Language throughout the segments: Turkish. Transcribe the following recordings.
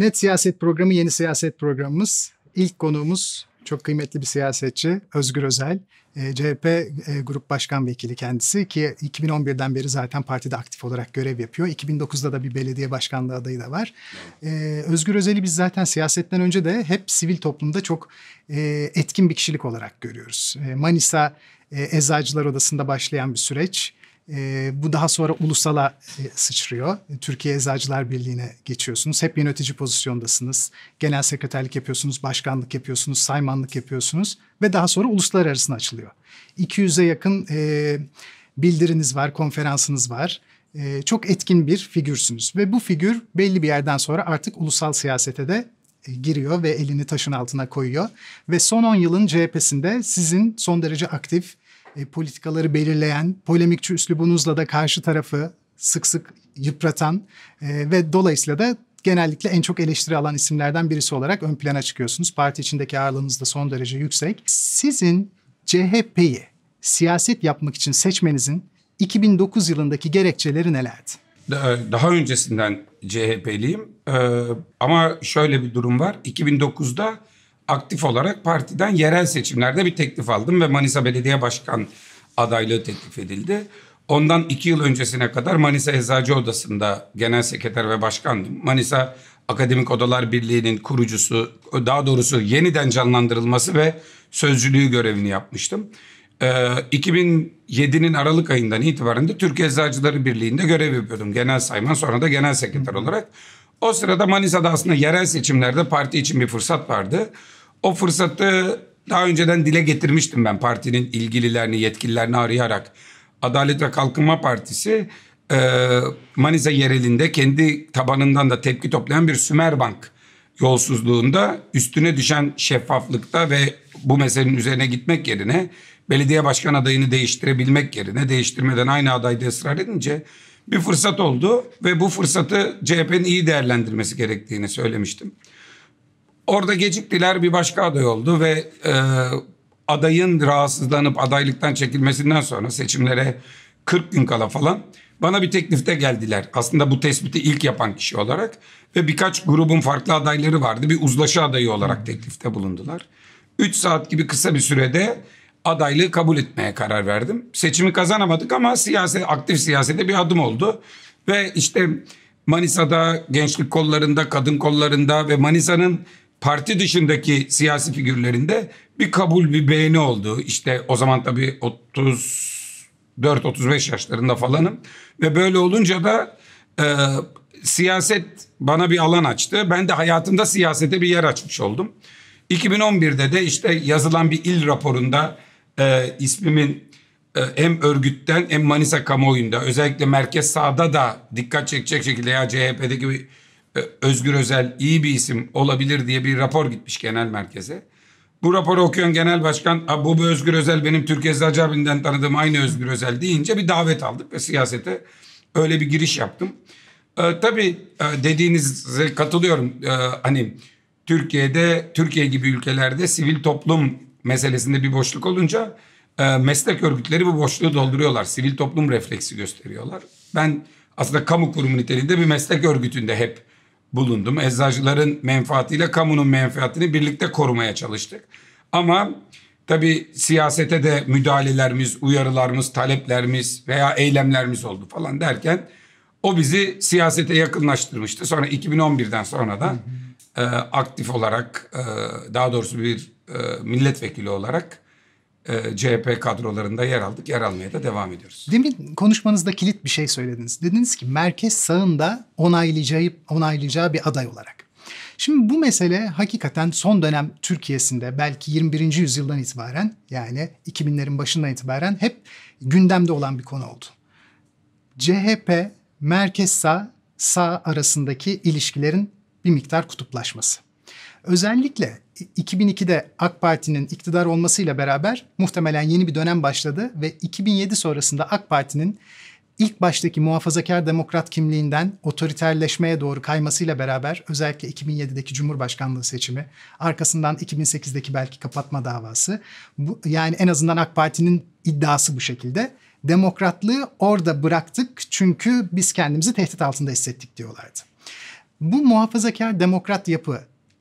Net Siyaset Programı yeni siyaset programımız. İlk konuğumuz çok kıymetli bir siyasetçi Özgür Özel. Ee, CHP e, Grup Başkan Vekili kendisi ki 2011'den beri zaten partide aktif olarak görev yapıyor. 2009'da da bir belediye başkanlığı adayı da var. Ee, Özgür Özel'i biz zaten siyasetten önce de hep sivil toplumda çok e, etkin bir kişilik olarak görüyoruz. Ee, Manisa e, Eczacılar Odası'nda başlayan bir süreç e, bu daha sonra ulusala e, sıçrıyor. Türkiye Eczacılar Birliği'ne geçiyorsunuz. Hep yönetici pozisyondasınız. Genel sekreterlik yapıyorsunuz, başkanlık yapıyorsunuz, saymanlık yapıyorsunuz ve daha sonra uluslararasına açılıyor. 200'e yakın e, bildiriniz var, konferansınız var. E, çok etkin bir figürsünüz ve bu figür belli bir yerden sonra artık ulusal siyasete de e, giriyor ve elini taşın altına koyuyor. Ve son 10 yılın CHP'sinde sizin son derece aktif e, politikaları belirleyen, polemikçi üslubunuzla da karşı tarafı sık sık yıpratan e, ve dolayısıyla da genellikle en çok eleştiri alan isimlerden birisi olarak ön plana çıkıyorsunuz. Parti içindeki ağırlığınız da son derece yüksek. Sizin CHP'yi siyaset yapmak için seçmenizin 2009 yılındaki gerekçeleri nelerdi? E, daha öncesinden CHP'liyim ee, ama şöyle bir durum var. 2009'da aktif olarak partiden yerel seçimlerde bir teklif aldım ve Manisa Belediye Başkan adaylığı teklif edildi. Ondan iki yıl öncesine kadar Manisa Eczacı Odası'nda genel sekreter ve başkandım. Manisa Akademik Odalar Birliği'nin kurucusu, daha doğrusu yeniden canlandırılması ve sözcülüğü görevini yapmıştım. 2007'nin ee, Aralık ayından itibaren de Türkiye Eczacıları Birliği'nde görev yapıyordum. Genel sayman sonra da genel sekreter olarak. O sırada Manisa'da aslında yerel seçimlerde parti için bir fırsat vardı. O fırsatı daha önceden dile getirmiştim ben partinin ilgililerini, yetkililerini arayarak. Adalet ve Kalkınma Partisi e, Manisa yerelinde kendi tabanından da tepki toplayan bir Sümerbank yolsuzluğunda üstüne düşen şeffaflıkta ve bu meselenin üzerine gitmek yerine belediye başkan adayını değiştirebilmek yerine değiştirmeden aynı adayda ısrar edince bir fırsat oldu ve bu fırsatı CHP'nin iyi değerlendirmesi gerektiğini söylemiştim. Orada geciktiler bir başka aday oldu ve e, adayın rahatsızlanıp adaylıktan çekilmesinden sonra seçimlere 40 gün kala falan bana bir teklifte geldiler. Aslında bu tespiti ilk yapan kişi olarak ve birkaç grubun farklı adayları vardı. Bir uzlaşı adayı olarak teklifte bulundular. 3 saat gibi kısa bir sürede adaylığı kabul etmeye karar verdim. Seçimi kazanamadık ama siyaset, aktif siyasete bir adım oldu. Ve işte Manisa'da gençlik kollarında, kadın kollarında ve Manisa'nın parti dışındaki siyasi figürlerinde bir kabul bir beğeni oldu. İşte o zaman tabii 34-35 yaşlarında falanım ve böyle olunca da e, siyaset bana bir alan açtı. Ben de hayatımda siyasete bir yer açmış oldum. 2011'de de işte yazılan bir il raporunda e, ismimin e, hem örgütten hem Manisa kamuoyunda özellikle merkez sağda da dikkat çekecek şekilde ya CHP'deki bir ee, Özgür Özel iyi bir isim olabilir diye bir rapor gitmiş genel merkeze. Bu raporu okuyan genel başkan bu, bu Özgür Özel benim Türkiye Eczacı tanıdığım aynı Özgür Özel deyince bir davet aldık ve siyasete öyle bir giriş yaptım. Ee, tabii e, dediğinize katılıyorum. Ee, hani Türkiye'de, Türkiye gibi ülkelerde sivil toplum meselesinde bir boşluk olunca e, meslek örgütleri bu boşluğu dolduruyorlar. Sivil toplum refleksi gösteriyorlar. Ben aslında kamu kurumu niteliğinde bir meslek örgütünde hep bulundum. Eczacıların menfaatiyle kamunun menfaatini birlikte korumaya çalıştık. Ama tabii siyasete de müdahalelerimiz, uyarılarımız, taleplerimiz veya eylemlerimiz oldu falan derken o bizi siyasete yakınlaştırmıştı. Sonra 2011'den sonra da hı hı. e, aktif olarak e, daha doğrusu bir e, milletvekili olarak e, CHP kadrolarında yer aldık, yer almaya da devam ediyoruz. Demin konuşmanızda kilit bir şey söylediniz. Dediniz ki merkez sağında onaylayacağı, onaylayacağı bir aday olarak. Şimdi bu mesele hakikaten son dönem Türkiye'sinde belki 21. yüzyıldan itibaren yani 2000'lerin başından itibaren hep gündemde olan bir konu oldu. CHP, merkez sağ, sağ arasındaki ilişkilerin bir miktar kutuplaşması. Özellikle 2002'de AK Parti'nin iktidar olmasıyla beraber muhtemelen yeni bir dönem başladı ve 2007 sonrasında AK Parti'nin ilk baştaki muhafazakar demokrat kimliğinden otoriterleşmeye doğru kaymasıyla beraber özellikle 2007'deki Cumhurbaşkanlığı seçimi, arkasından 2008'deki belki kapatma davası, bu, yani en azından AK Parti'nin iddiası bu şekilde. Demokratlığı orada bıraktık çünkü biz kendimizi tehdit altında hissettik diyorlardı. Bu muhafazakar demokrat yapı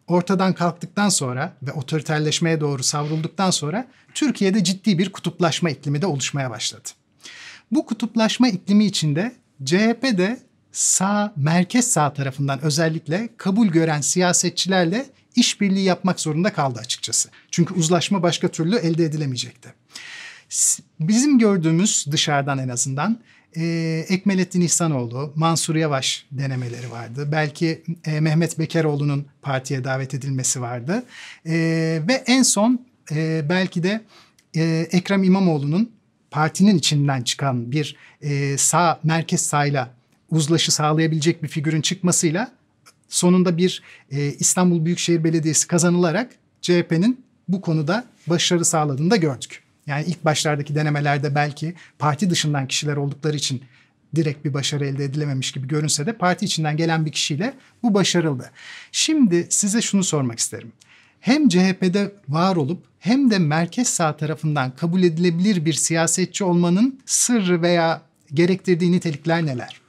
ortadan kalktıktan sonra ve otoriterleşmeye doğru savrulduktan sonra Türkiye'de ciddi bir kutuplaşma iklimi de oluşmaya başladı. Bu kutuplaşma iklimi içinde CHP de sağ, merkez sağ tarafından özellikle kabul gören siyasetçilerle işbirliği yapmak zorunda kaldı açıkçası. Çünkü uzlaşma başka türlü elde edilemeyecekti. Bizim gördüğümüz dışarıdan en azından e, Ekmelettin İhsanoğlu, Mansur Yavaş denemeleri vardı. Belki e, Mehmet Bekeroğlu'nun partiye davet edilmesi vardı. E, ve en son e, belki de e, Ekrem İmamoğlu'nun partinin içinden çıkan bir e, sağ merkez sağıyla uzlaşı sağlayabilecek bir figürün çıkmasıyla sonunda bir e, İstanbul Büyükşehir Belediyesi kazanılarak CHP'nin bu konuda başarı sağladığını da gördük. Yani ilk başlardaki denemelerde belki parti dışından kişiler oldukları için direkt bir başarı elde edilememiş gibi görünse de parti içinden gelen bir kişiyle bu başarıldı. Şimdi size şunu sormak isterim. Hem CHP'de var olup hem de merkez sağ tarafından kabul edilebilir bir siyasetçi olmanın sırrı veya gerektirdiği nitelikler neler?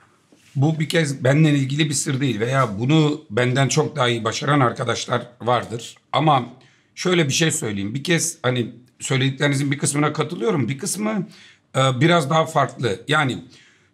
Bu bir kez benimle ilgili bir sır değil veya bunu benden çok daha iyi başaran arkadaşlar vardır. Ama şöyle bir şey söyleyeyim. Bir kez hani söylediklerinizin bir kısmına katılıyorum. Bir kısmı e, biraz daha farklı. Yani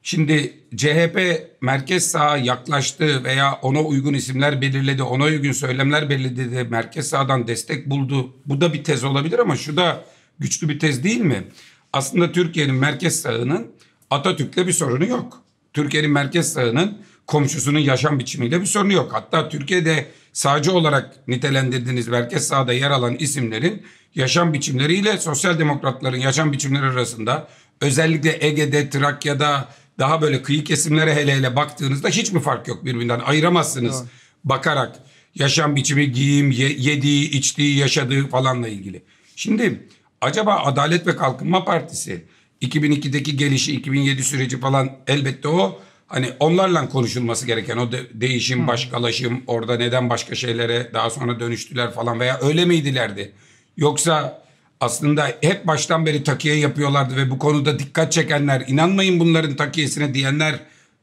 şimdi CHP merkez sağa yaklaştı veya ona uygun isimler belirledi, ona uygun söylemler belirledi de merkez sağdan destek buldu. Bu da bir tez olabilir ama şu da güçlü bir tez değil mi? Aslında Türkiye'nin merkez sağının Atatürk'le bir sorunu yok. Türkiye'nin merkez sağının komşusunun yaşam biçimiyle bir sorunu yok. Hatta Türkiye'de sağcı olarak nitelendirdiğiniz merkez sağda yer alan isimlerin yaşam biçimleriyle sosyal demokratların yaşam biçimleri arasında özellikle Ege'de, Trakya'da daha böyle kıyı kesimlere hele hele baktığınızda hiç mi fark yok birbirinden ayıramazsınız evet. bakarak yaşam biçimi, giyim, ye, yediği, içtiği, yaşadığı falanla ilgili. Şimdi acaba Adalet ve Kalkınma Partisi 2002'deki gelişi, 2007 süreci falan elbette o Hani onlarla konuşulması gereken o de- değişim, Hı. başkalaşım, orada neden başka şeylere daha sonra dönüştüler falan veya öyle miydilerdi? Yoksa aslında hep baştan beri takiye yapıyorlardı ve bu konuda dikkat çekenler, inanmayın bunların takiyesine diyenler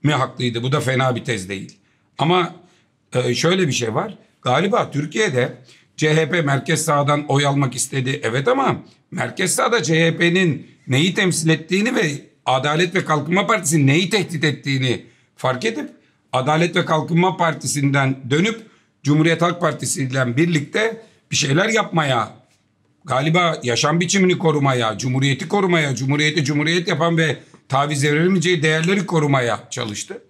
mi haklıydı? Bu da fena bir tez değil. Ama e, şöyle bir şey var. Galiba Türkiye'de CHP merkez sağdan oy almak istedi. Evet ama merkez sağda CHP'nin neyi temsil ettiğini ve Adalet ve Kalkınma Partisi neyi tehdit ettiğini fark edip Adalet ve Kalkınma Partisi'nden dönüp Cumhuriyet Halk Partisi ile birlikte bir şeyler yapmaya, galiba yaşam biçimini korumaya, cumhuriyeti korumaya, cumhuriyeti cumhuriyet yapan ve taviz verilmeyeceği değerleri korumaya çalıştı.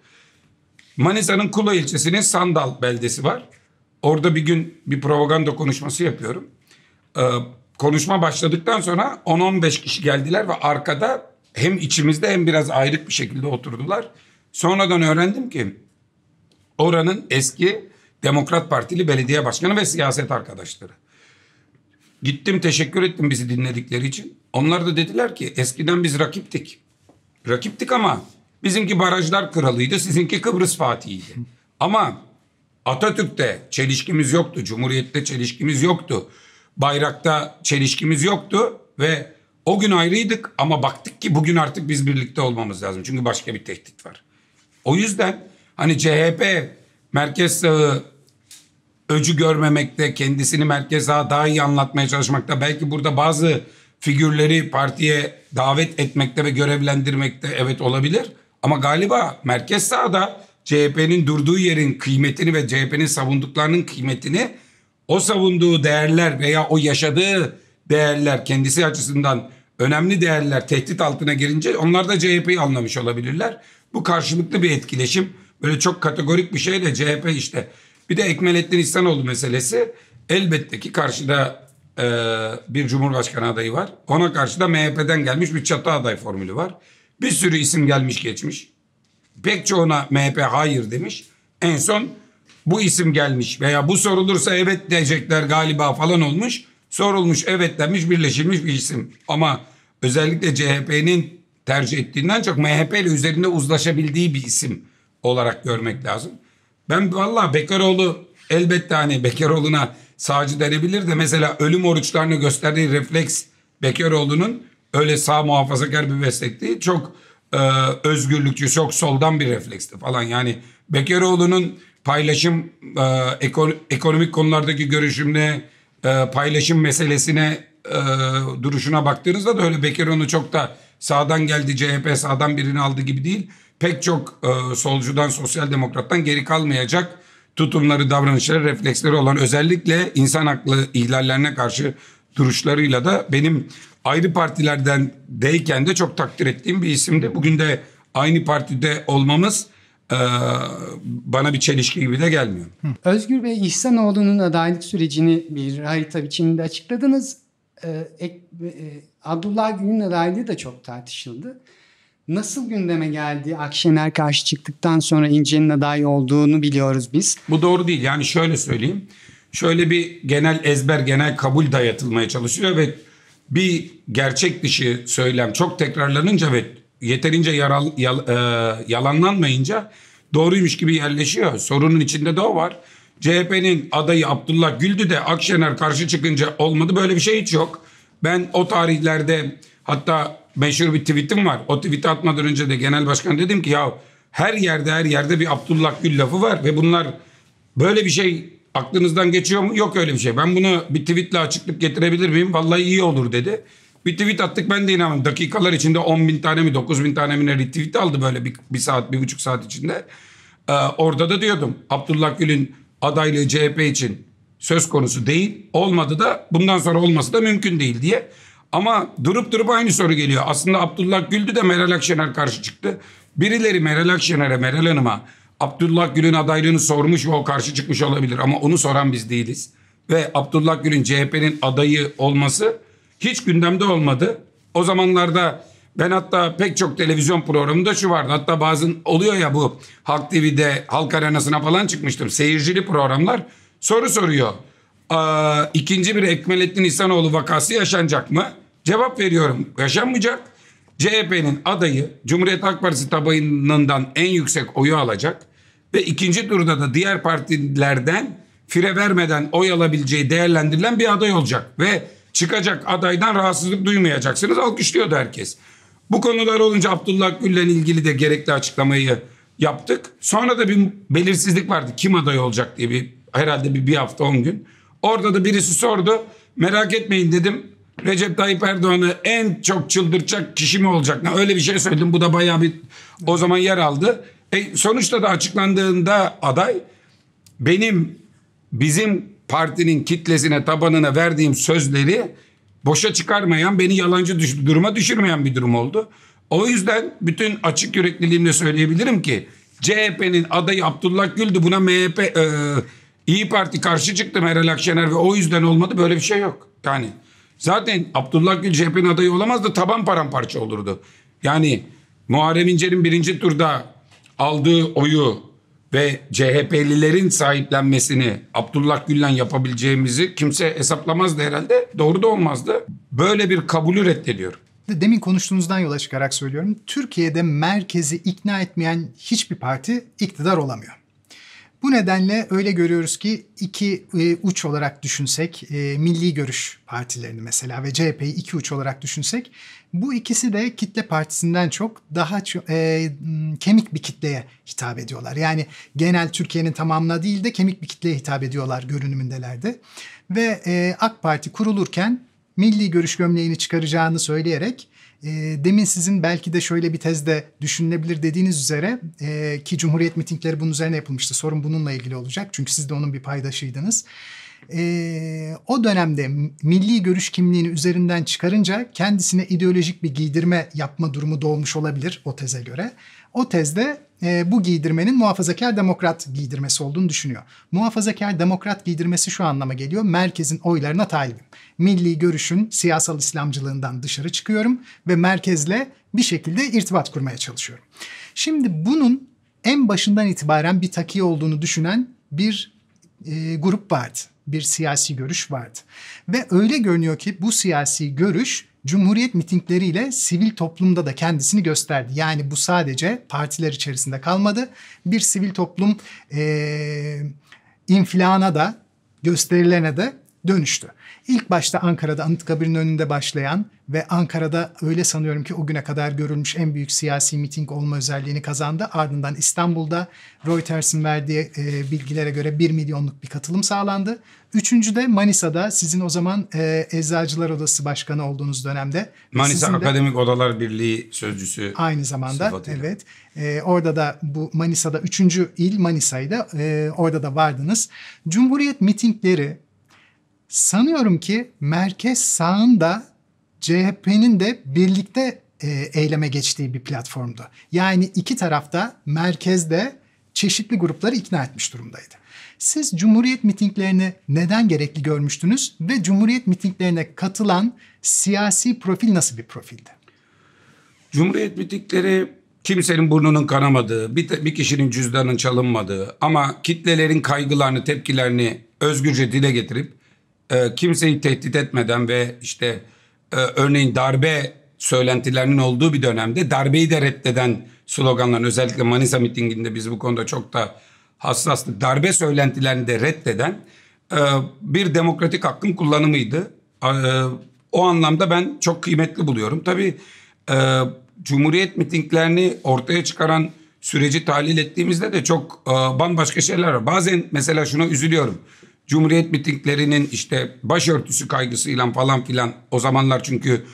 Manisa'nın Kula ilçesinin Sandal beldesi var. Orada bir gün bir propaganda konuşması yapıyorum. Ee, konuşma başladıktan sonra 10-15 kişi geldiler ve arkada hem içimizde hem biraz ayrık bir şekilde oturdular. Sonradan öğrendim ki oranın eski Demokrat Partili belediye başkanı ve siyaset arkadaşları. Gittim teşekkür ettim bizi dinledikleri için. Onlar da dediler ki eskiden biz rakiptik. Rakiptik ama bizimki barajlar kralıydı, sizinki Kıbrıs Fatih'iydi. Ama Atatürk'te çelişkimiz yoktu, Cumhuriyet'te çelişkimiz yoktu. Bayrakta çelişkimiz yoktu ve o gün ayrıydık ama baktık ki bugün artık biz birlikte olmamız lazım. Çünkü başka bir tehdit var. O yüzden hani CHP merkez sağı öcü görmemekte, kendisini merkez sağa daha iyi anlatmaya çalışmakta, belki burada bazı figürleri partiye davet etmekte ve görevlendirmekte evet olabilir. Ama galiba merkez sağda CHP'nin durduğu yerin kıymetini ve CHP'nin savunduklarının kıymetini o savunduğu değerler veya o yaşadığı değerler kendisi açısından önemli değerler tehdit altına girince onlar da CHP'yi anlamış olabilirler. Bu karşılıklı bir etkileşim. Böyle çok kategorik bir şey de CHP işte. Bir de Ekmelettin İhsanoğlu meselesi. Elbette ki karşıda e, bir cumhurbaşkanı adayı var. Ona karşı da MHP'den gelmiş bir çatı aday formülü var. Bir sürü isim gelmiş geçmiş. Pek çoğuna MHP hayır demiş. En son bu isim gelmiş veya bu sorulursa evet diyecekler galiba falan olmuş sorulmuş, evet demiş birleşilmiş bir isim. Ama özellikle CHP'nin tercih ettiğinden çok MHP ile üzerinde uzlaşabildiği bir isim olarak görmek lazım. Ben valla Bekaroğlu elbette hani Bekaroğlu'na sağcı denebilir de mesela ölüm oruçlarını gösterdiği refleks Bekaroğlu'nun öyle sağ muhafazakar bir meslek Çok e, özgürlükçü, çok soldan bir refleksti falan. Yani Bekaroğlu'nun paylaşım, e, ekonomik konulardaki görüşümle, e, paylaşım meselesine e, duruşuna baktığınızda da öyle Bekir Onu çok da sağdan geldi CHP sağdan birini aldı gibi değil. Pek çok e, solcudan sosyal demokrattan geri kalmayacak tutumları, davranışları, refleksleri olan özellikle insan haklı ihlallerine karşı duruşlarıyla da benim ayrı partilerden deyken de çok takdir ettiğim bir isimdi. Bugün de aynı partide olmamız ee, bana bir çelişki gibi de gelmiyor. Hı. Özgür Bey İhsanoğlu'nun adaylık sürecini bir harita biçiminde açıkladınız. Ee, e, Abdullah Gül'ün adaylığı da çok tartışıldı. Nasıl gündeme geldi? Akşener karşı çıktıktan sonra İnce'nin aday olduğunu biliyoruz biz. Bu doğru değil. Yani şöyle söyleyeyim. Şöyle bir genel ezber, genel kabul dayatılmaya çalışıyor ve bir gerçek dışı söylem çok tekrarlanınca ve yeterince yaral, yal, e, yalanlanmayınca doğruymuş gibi yerleşiyor. Sorunun içinde de o var. CHP'nin adayı Abdullah Güldü de Akşener karşı çıkınca olmadı. Böyle bir şey hiç yok. Ben o tarihlerde hatta meşhur bir tweetim var. O tweeti atmadan önce de genel başkan dedim ki ya her yerde her yerde bir Abdullah Gül lafı var ve bunlar böyle bir şey aklınızdan geçiyor mu? Yok öyle bir şey. Ben bunu bir tweetle açıklık getirebilir miyim? Vallahi iyi olur dedi. Bir tweet attık ben de inanmadım. Dakikalar içinde 10 bin tane mi 9 bin tane mi ne retweet aldı böyle bir, bir saat bir buçuk saat içinde. Ee, orada da diyordum Abdullah Gül'ün adaylığı CHP için söz konusu değil. Olmadı da bundan sonra olması da mümkün değil diye. Ama durup durup aynı soru geliyor. Aslında Abdullah Gül'dü de Meral Akşener karşı çıktı. Birileri Meral Akşener'e, Meral Hanım'a Abdullah Gül'ün adaylığını sormuş ve o karşı çıkmış olabilir. Ama onu soran biz değiliz. Ve Abdullah Gül'ün CHP'nin adayı olması hiç gündemde olmadı. O zamanlarda ben hatta pek çok televizyon programında şu vardı. Hatta bazen oluyor ya bu Halk TV'de Halk Arenası'na falan çıkmıştım. Seyircili programlar soru soruyor. Aa, ikinci bir Ekmelettin İhsanoğlu vakası yaşanacak mı? Cevap veriyorum yaşanmayacak. CHP'nin adayı Cumhuriyet Halk Partisi tabanından en yüksek oyu alacak. Ve ikinci turda da diğer partilerden fire vermeden oy alabileceği değerlendirilen bir aday olacak. Ve çıkacak adaydan rahatsızlık duymayacaksınız. Alkışlıyordu herkes. Bu konular olunca Abdullah Gül'le ilgili de gerekli açıklamayı yaptık. Sonra da bir belirsizlik vardı. Kim aday olacak diye bir herhalde bir, bir hafta on gün. Orada da birisi sordu. Merak etmeyin dedim. Recep Tayyip Erdoğan'ı en çok çıldıracak kişi mi olacak? Ne öyle bir şey söyledim. Bu da bayağı bir o zaman yer aldı. E, sonuçta da açıklandığında aday benim bizim partinin kitlesine tabanına verdiğim sözleri boşa çıkarmayan beni yalancı düş duruma düşürmeyen bir durum oldu. O yüzden bütün açık yürekliliğimle söyleyebilirim ki CHP'nin adayı Abdullah Gül'dü buna MHP e, İyi Parti karşı çıktı Meral Akşener ve o yüzden olmadı böyle bir şey yok. Yani zaten Abdullah Gül CHP'nin adayı olamazdı taban paramparça olurdu. Yani Muharrem İnce'nin birinci turda aldığı oyu ve CHP'lilerin sahiplenmesini Abdullah Gül'le yapabileceğimizi kimse hesaplamazdı herhalde. Doğru da olmazdı. Böyle bir kabulü reddediyorum. Demin konuştuğunuzdan yola çıkarak söylüyorum. Türkiye'de merkezi ikna etmeyen hiçbir parti iktidar olamıyor. Bu nedenle öyle görüyoruz ki iki e, uç olarak düşünsek e, milli görüş partilerini mesela ve CHP'yi iki uç olarak düşünsek bu ikisi de kitle partisinden çok daha e, kemik bir kitleye hitap ediyorlar. Yani genel Türkiye'nin tamamına değil de kemik bir kitleye hitap ediyorlar görünümündelerdi. Ve e, AK Parti kurulurken milli görüş gömleğini çıkaracağını söyleyerek e, demin sizin belki de şöyle bir tezde düşünülebilir dediğiniz üzere e, ki Cumhuriyet mitingleri bunun üzerine yapılmıştı. Sorun bununla ilgili olacak çünkü siz de onun bir paydaşıydınız e, o dönemde milli görüş kimliğini üzerinden çıkarınca kendisine ideolojik bir giydirme yapma durumu doğmuş olabilir o teze göre. O tezde e, bu giydirmenin muhafazakar demokrat giydirmesi olduğunu düşünüyor. Muhafazakar demokrat giydirmesi şu anlama geliyor. Merkezin oylarına talibim. Milli görüşün siyasal İslamcılığından dışarı çıkıyorum ve merkezle bir şekilde irtibat kurmaya çalışıyorum. Şimdi bunun en başından itibaren bir taki olduğunu düşünen bir e, grup vardı bir siyasi görüş vardı. Ve öyle görünüyor ki bu siyasi görüş Cumhuriyet mitingleriyle sivil toplumda da kendisini gösterdi. Yani bu sadece partiler içerisinde kalmadı. Bir sivil toplum e, infilana da gösterilerine de dönüştü. İlk başta Ankara'da Anıtkabir'in önünde başlayan ve Ankara'da öyle sanıyorum ki o güne kadar görülmüş en büyük siyasi miting olma özelliğini kazandı. Ardından İstanbul'da Reuters'in verdiği e, bilgilere göre 1 milyonluk bir katılım sağlandı. Üçüncü de Manisa'da sizin o zaman e, Eczacılar Odası Başkanı olduğunuz dönemde. Manisa de, Akademik Odalar Birliği Sözcüsü. Aynı zamanda sıfatıyla. evet. E, orada da bu Manisa'da üçüncü il Manisa'ydı. E, orada da vardınız. Cumhuriyet mitingleri sanıyorum ki merkez sağın da CHP'nin de birlikte e, eyleme geçtiği bir platformdu. Yani iki tarafta merkezde çeşitli grupları ikna etmiş durumdaydı. Siz Cumhuriyet mitinglerini neden gerekli görmüştünüz ve Cumhuriyet mitinglerine katılan siyasi profil nasıl bir profildi? Cumhuriyet mitingleri kimsenin burnunun kanamadığı, bir, bir kişinin cüzdanın çalınmadığı ama kitlelerin kaygılarını, tepkilerini özgürce dile getirip e, kimseyi tehdit etmeden ve işte e, örneğin darbe söylentilerinin olduğu bir dönemde darbeyi de reddeden sloganların özellikle Manisa mitinginde biz bu konuda çok da hassastık. Darbe söylentilerini de reddeden e, bir demokratik hakkın kullanımıydı. E, o anlamda ben çok kıymetli buluyorum. Tabii e, Cumhuriyet mitinglerini ortaya çıkaran süreci tahlil ettiğimizde de çok e, bambaşka şeyler var. Bazen mesela şuna üzülüyorum. Cumhuriyet mitinglerinin işte başörtüsü kaygısıyla falan filan o zamanlar çünkü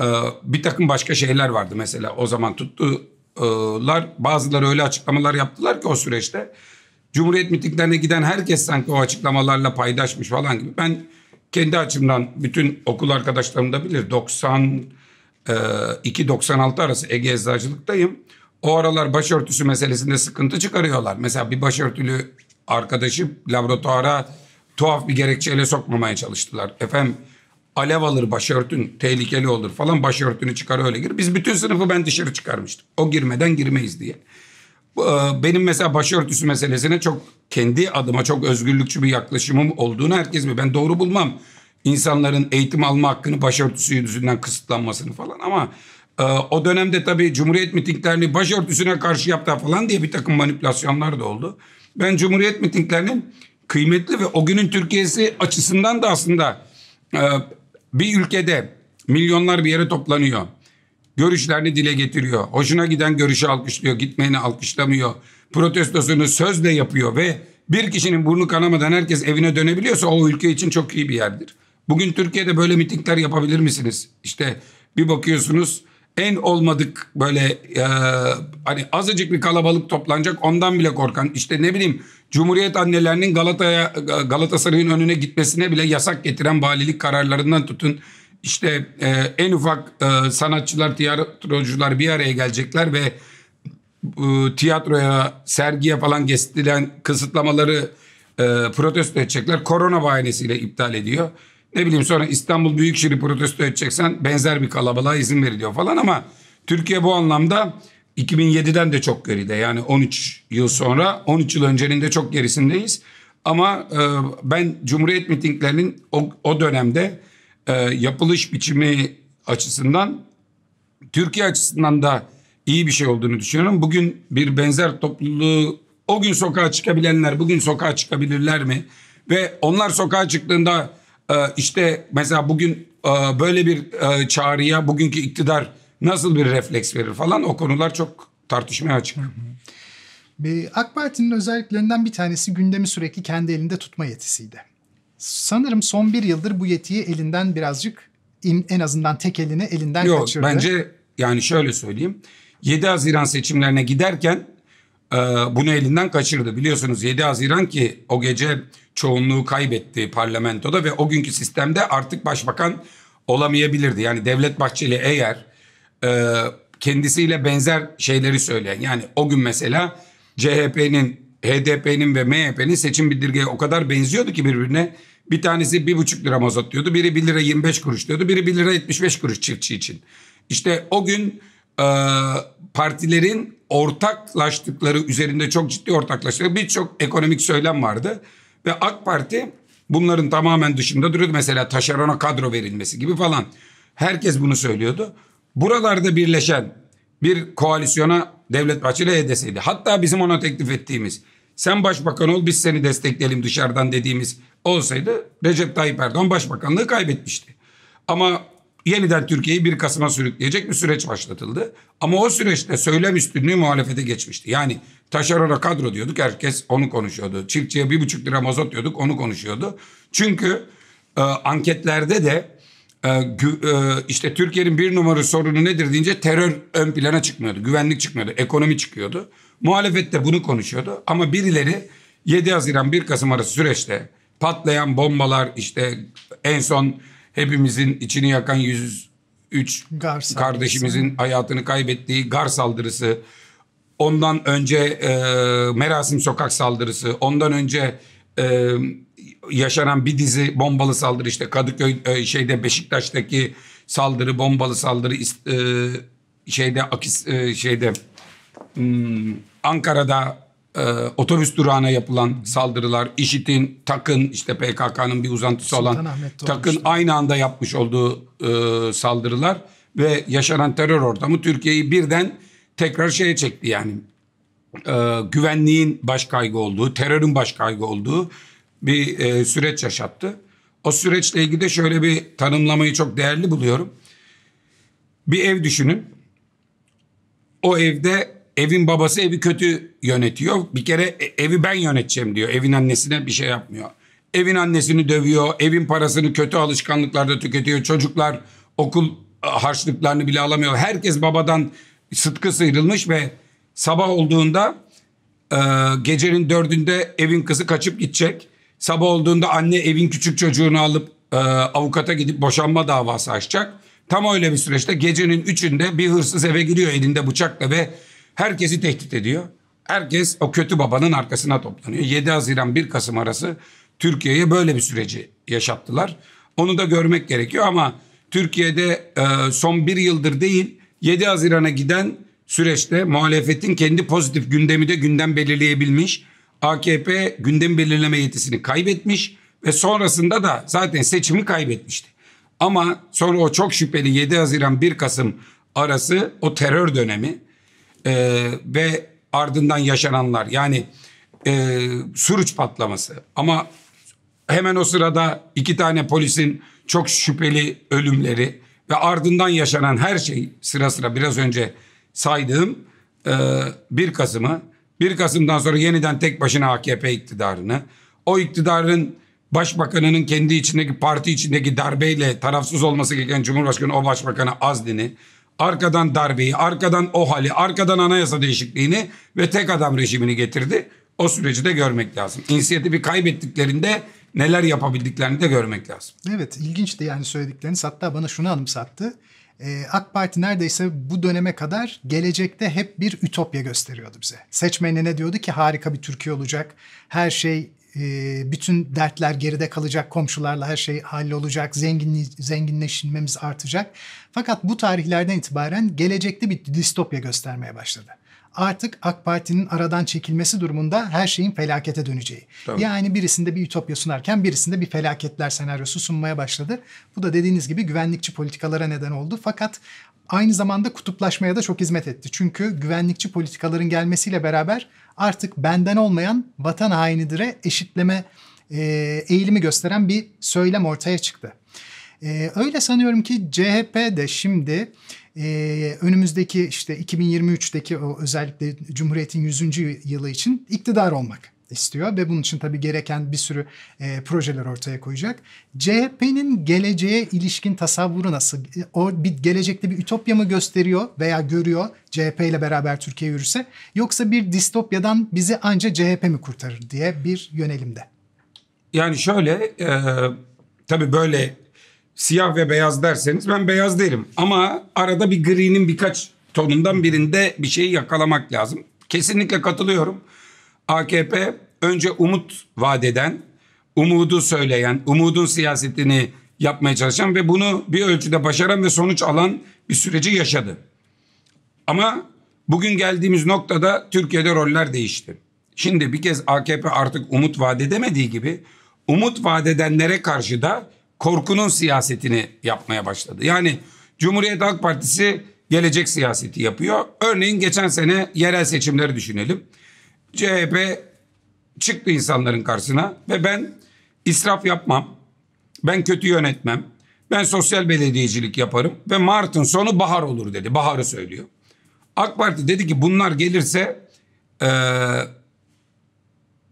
e, bir takım başka şeyler vardı mesela o zaman tuttular bazıları öyle açıklamalar yaptılar ki o süreçte Cumhuriyet mitinglerine giden herkes sanki o açıklamalarla paylaşmış falan gibi ben kendi açımdan bütün okul arkadaşlarım da bilir 92 96 e, arası Ege Eczacılık'tayım. O aralar başörtüsü meselesinde sıkıntı çıkarıyorlar. Mesela bir başörtülü arkadaşı laboratuvara tuhaf bir gerekçeyle sokmamaya çalıştılar. Efendim alev alır başörtün tehlikeli olur falan başörtünü çıkar öyle gir. Biz bütün sınıfı ben dışarı çıkarmıştım. O girmeden girmeyiz diye. E, benim mesela başörtüsü meselesine çok kendi adıma çok özgürlükçü bir yaklaşımım olduğunu herkes mi? Ben doğru bulmam. insanların eğitim alma hakkını başörtüsü yüzünden kısıtlanmasını falan ama e, o dönemde tabii Cumhuriyet mitinglerini başörtüsüne karşı yaptı falan diye bir takım manipülasyonlar da oldu. Ben Cumhuriyet mitinglerinin kıymetli ve o günün Türkiye'si açısından da aslında e, bir ülkede milyonlar bir yere toplanıyor. Görüşlerini dile getiriyor. Hoşuna giden görüşü alkışlıyor, gitmeyeni alkışlamıyor. Protestosunu sözle yapıyor ve bir kişinin burnu kanamadan herkes evine dönebiliyorsa o ülke için çok iyi bir yerdir. Bugün Türkiye'de böyle mitingler yapabilir misiniz? İşte bir bakıyorsunuz en olmadık böyle e, hani azıcık bir kalabalık toplanacak ondan bile korkan işte ne bileyim Cumhuriyet annelerinin Galata'ya Galatasaray'ın önüne gitmesine bile yasak getiren valilik kararlarından tutun işte e, en ufak e, sanatçılar tiyatrocular bir araya gelecekler ve e, tiyatroya sergiye falan kesilen kısıtlamaları e, protesto edecekler korona bahanesiyle iptal ediyor. Ne bileyim sonra İstanbul Büyükşehir'i protesto edeceksen benzer bir kalabalığa izin veriliyor falan ama Türkiye bu anlamda 2007'den de çok geride yani 13 yıl sonra 13 yıl öncenin de çok gerisindeyiz. Ama e, ben Cumhuriyet mitinglerinin o, o dönemde e, yapılış biçimi açısından Türkiye açısından da iyi bir şey olduğunu düşünüyorum. Bugün bir benzer topluluğu o gün sokağa çıkabilenler bugün sokağa çıkabilirler mi? Ve onlar sokağa çıktığında ee, işte mesela bugün e, böyle bir e, çağrıya bugünkü iktidar nasıl bir refleks verir falan o konular çok tartışmaya açık. Hı AK Parti'nin özelliklerinden bir tanesi gündemi sürekli kendi elinde tutma yetisiydi. Sanırım son bir yıldır bu yetiyi elinden birazcık en azından tek elini elinden Yok, kaçırdı. Bence yani şöyle söyleyeyim. 7 Haziran seçimlerine giderken e, bunu elinden kaçırdı. Biliyorsunuz 7 Haziran ki o gece çoğunluğu kaybetti parlamentoda ve o günkü sistemde artık başbakan olamayabilirdi. Yani Devlet Bahçeli eğer e, kendisiyle benzer şeyleri söyleyen yani o gün mesela CHP'nin, HDP'nin ve MHP'nin seçim bildirgeye o kadar benziyordu ki birbirine bir tanesi bir buçuk lira mazot diyordu, biri bir lira 25 kuruş diyordu, biri bir lira 75 kuruş çiftçi için. İşte o gün e, partilerin ortaklaştıkları üzerinde çok ciddi ortaklaştıkları birçok ekonomik söylem vardı. Ve AK Parti bunların tamamen dışında duruyordu. Mesela taşerona kadro verilmesi gibi falan. Herkes bunu söylüyordu. Buralarda birleşen bir koalisyona Devlet Bahçeli HDS'ydi. Hatta bizim ona teklif ettiğimiz sen başbakan ol biz seni destekleyelim dışarıdan dediğimiz olsaydı Recep Tayyip Erdoğan başbakanlığı kaybetmişti. Ama yeniden Türkiye'yi bir Kasım'a sürükleyecek bir süreç başlatıldı. Ama o süreçte söylem üstünlüğü muhalefete geçmişti. Yani taşerona kadro diyorduk herkes onu konuşuyordu. Çiftçiye bir buçuk lira mazot diyorduk onu konuşuyordu. Çünkü e, anketlerde de e, gü, e, işte Türkiye'nin bir numara sorunu nedir deyince terör ön plana çıkmıyordu. Güvenlik çıkmıyordu, ekonomi çıkıyordu. Muhalefet de bunu konuşuyordu ama birileri 7 Haziran 1 Kasım arası süreçte patlayan bombalar işte en son hepimizin içini yakan 103 gar kardeşimizin hayatını kaybettiği gar saldırısı, ondan önce e, Merasim Sokak saldırısı, ondan önce e, yaşanan bir dizi bombalı saldırı işte Kadıköy e, şeyde Beşiktaş'taki saldırı, bombalı saldırı e, şeyde Akis e, şeyde hmm, Ankara'da e, otobüs durağına yapılan saldırılar, IŞİD'in, TAK'ın işte PKK'nın bir uzantısı olan TAK'ın aynı anda yapmış olduğu e, saldırılar ve yaşanan terör ortamı Türkiye'yi birden tekrar şeye çekti yani. E, güvenliğin baş kaygı olduğu, terörün baş kaygı olduğu bir e, süreç yaşattı. O süreçle ilgili de şöyle bir tanımlamayı çok değerli buluyorum. Bir ev düşünün. O evde evin babası evi kötü yönetiyor. Bir kere e, evi ben yöneteceğim diyor. Evin annesine bir şey yapmıyor. Evin annesini dövüyor. Evin parasını kötü alışkanlıklarda tüketiyor. Çocuklar okul e, harçlıklarını bile alamıyor. Herkes babadan sıtkı sıyrılmış ve sabah olduğunda e, gecenin dördünde evin kızı kaçıp gidecek. Sabah olduğunda anne evin küçük çocuğunu alıp e, avukata gidip boşanma davası açacak. Tam öyle bir süreçte gecenin üçünde bir hırsız eve giriyor elinde bıçakla ve Herkesi tehdit ediyor. Herkes o kötü babanın arkasına toplanıyor. 7 Haziran 1 Kasım arası Türkiye'ye böyle bir süreci yaşattılar. Onu da görmek gerekiyor ama Türkiye'de e, son bir yıldır değil 7 Haziran'a giden süreçte muhalefetin kendi pozitif gündemi de gündem belirleyebilmiş. AKP gündem belirleme yetisini kaybetmiş ve sonrasında da zaten seçimi kaybetmişti. Ama sonra o çok şüpheli 7 Haziran 1 Kasım arası o terör dönemi e, ve ardından yaşananlar yani e, Suruç patlaması ama hemen o sırada iki tane polisin çok şüpheli ölümleri ve ardından yaşanan her şey sıra sıra biraz önce saydığım e, 1 Kasım'ı 1 Kasım'dan sonra yeniden tek başına AKP iktidarını o iktidarın başbakanının kendi içindeki parti içindeki darbeyle tarafsız olması gereken Cumhurbaşkanı o başbakanı Azdi'ni Arkadan darbeyi, arkadan o hali, arkadan anayasa değişikliğini ve tek adam rejimini getirdi. O süreci de görmek lazım. İnisiyatifi kaybettiklerinde neler yapabildiklerini de görmek lazım. Evet ilginçti yani söyledikleriniz hatta bana şunu anımsattı. Ee, AK Parti neredeyse bu döneme kadar gelecekte hep bir ütopya gösteriyordu bize. Seçmenine diyordu ki harika bir Türkiye olacak. Her şey ee, bütün dertler geride kalacak, komşularla her şey hallolacak, zengin, zenginleşmemiz artacak. Fakat bu tarihlerden itibaren gelecekte bir distopya göstermeye başladı. Artık AK Parti'nin aradan çekilmesi durumunda her şeyin felakete döneceği. Tabii. Yani birisinde bir ütopya sunarken birisinde bir felaketler senaryosu sunmaya başladı. Bu da dediğiniz gibi güvenlikçi politikalara neden oldu. Fakat Aynı zamanda kutuplaşmaya da çok hizmet etti. Çünkü güvenlikçi politikaların gelmesiyle beraber artık benden olmayan vatan hainidire eşitleme e, eğilimi gösteren bir söylem ortaya çıktı. E, öyle sanıyorum ki CHP de şimdi e, önümüzdeki işte 2023'teki o özellikle Cumhuriyet'in 100. yılı için iktidar olmak istiyor ve bunun için tabii gereken bir sürü e, projeler ortaya koyacak. CHP'nin geleceğe ilişkin tasavvuru nasıl? O bir gelecekte bir ütopya mı gösteriyor veya görüyor CHP ile beraber Türkiye yürüse yoksa bir distopyadan bizi anca CHP mi kurtarır diye bir yönelimde. Yani şöyle e, tabii böyle siyah ve beyaz derseniz ben beyaz derim ama arada bir gri'nin birkaç tonundan birinde bir şeyi yakalamak lazım. Kesinlikle katılıyorum. AKP önce umut vadeden, umudu söyleyen, umudun siyasetini yapmaya çalışan ve bunu bir ölçüde başaran ve sonuç alan bir süreci yaşadı. Ama bugün geldiğimiz noktada Türkiye'de roller değişti. Şimdi bir kez AKP artık umut vaat edemediği gibi umut vaat edenlere karşı da korkunun siyasetini yapmaya başladı. Yani Cumhuriyet Halk Partisi gelecek siyaseti yapıyor. Örneğin geçen sene yerel seçimleri düşünelim. CHP çıktı insanların karşısına ve ben israf yapmam. Ben kötü yönetmem. Ben sosyal belediyecilik yaparım ve Mart'ın sonu bahar olur dedi. Baharı söylüyor. AK Parti dedi ki bunlar gelirse ee,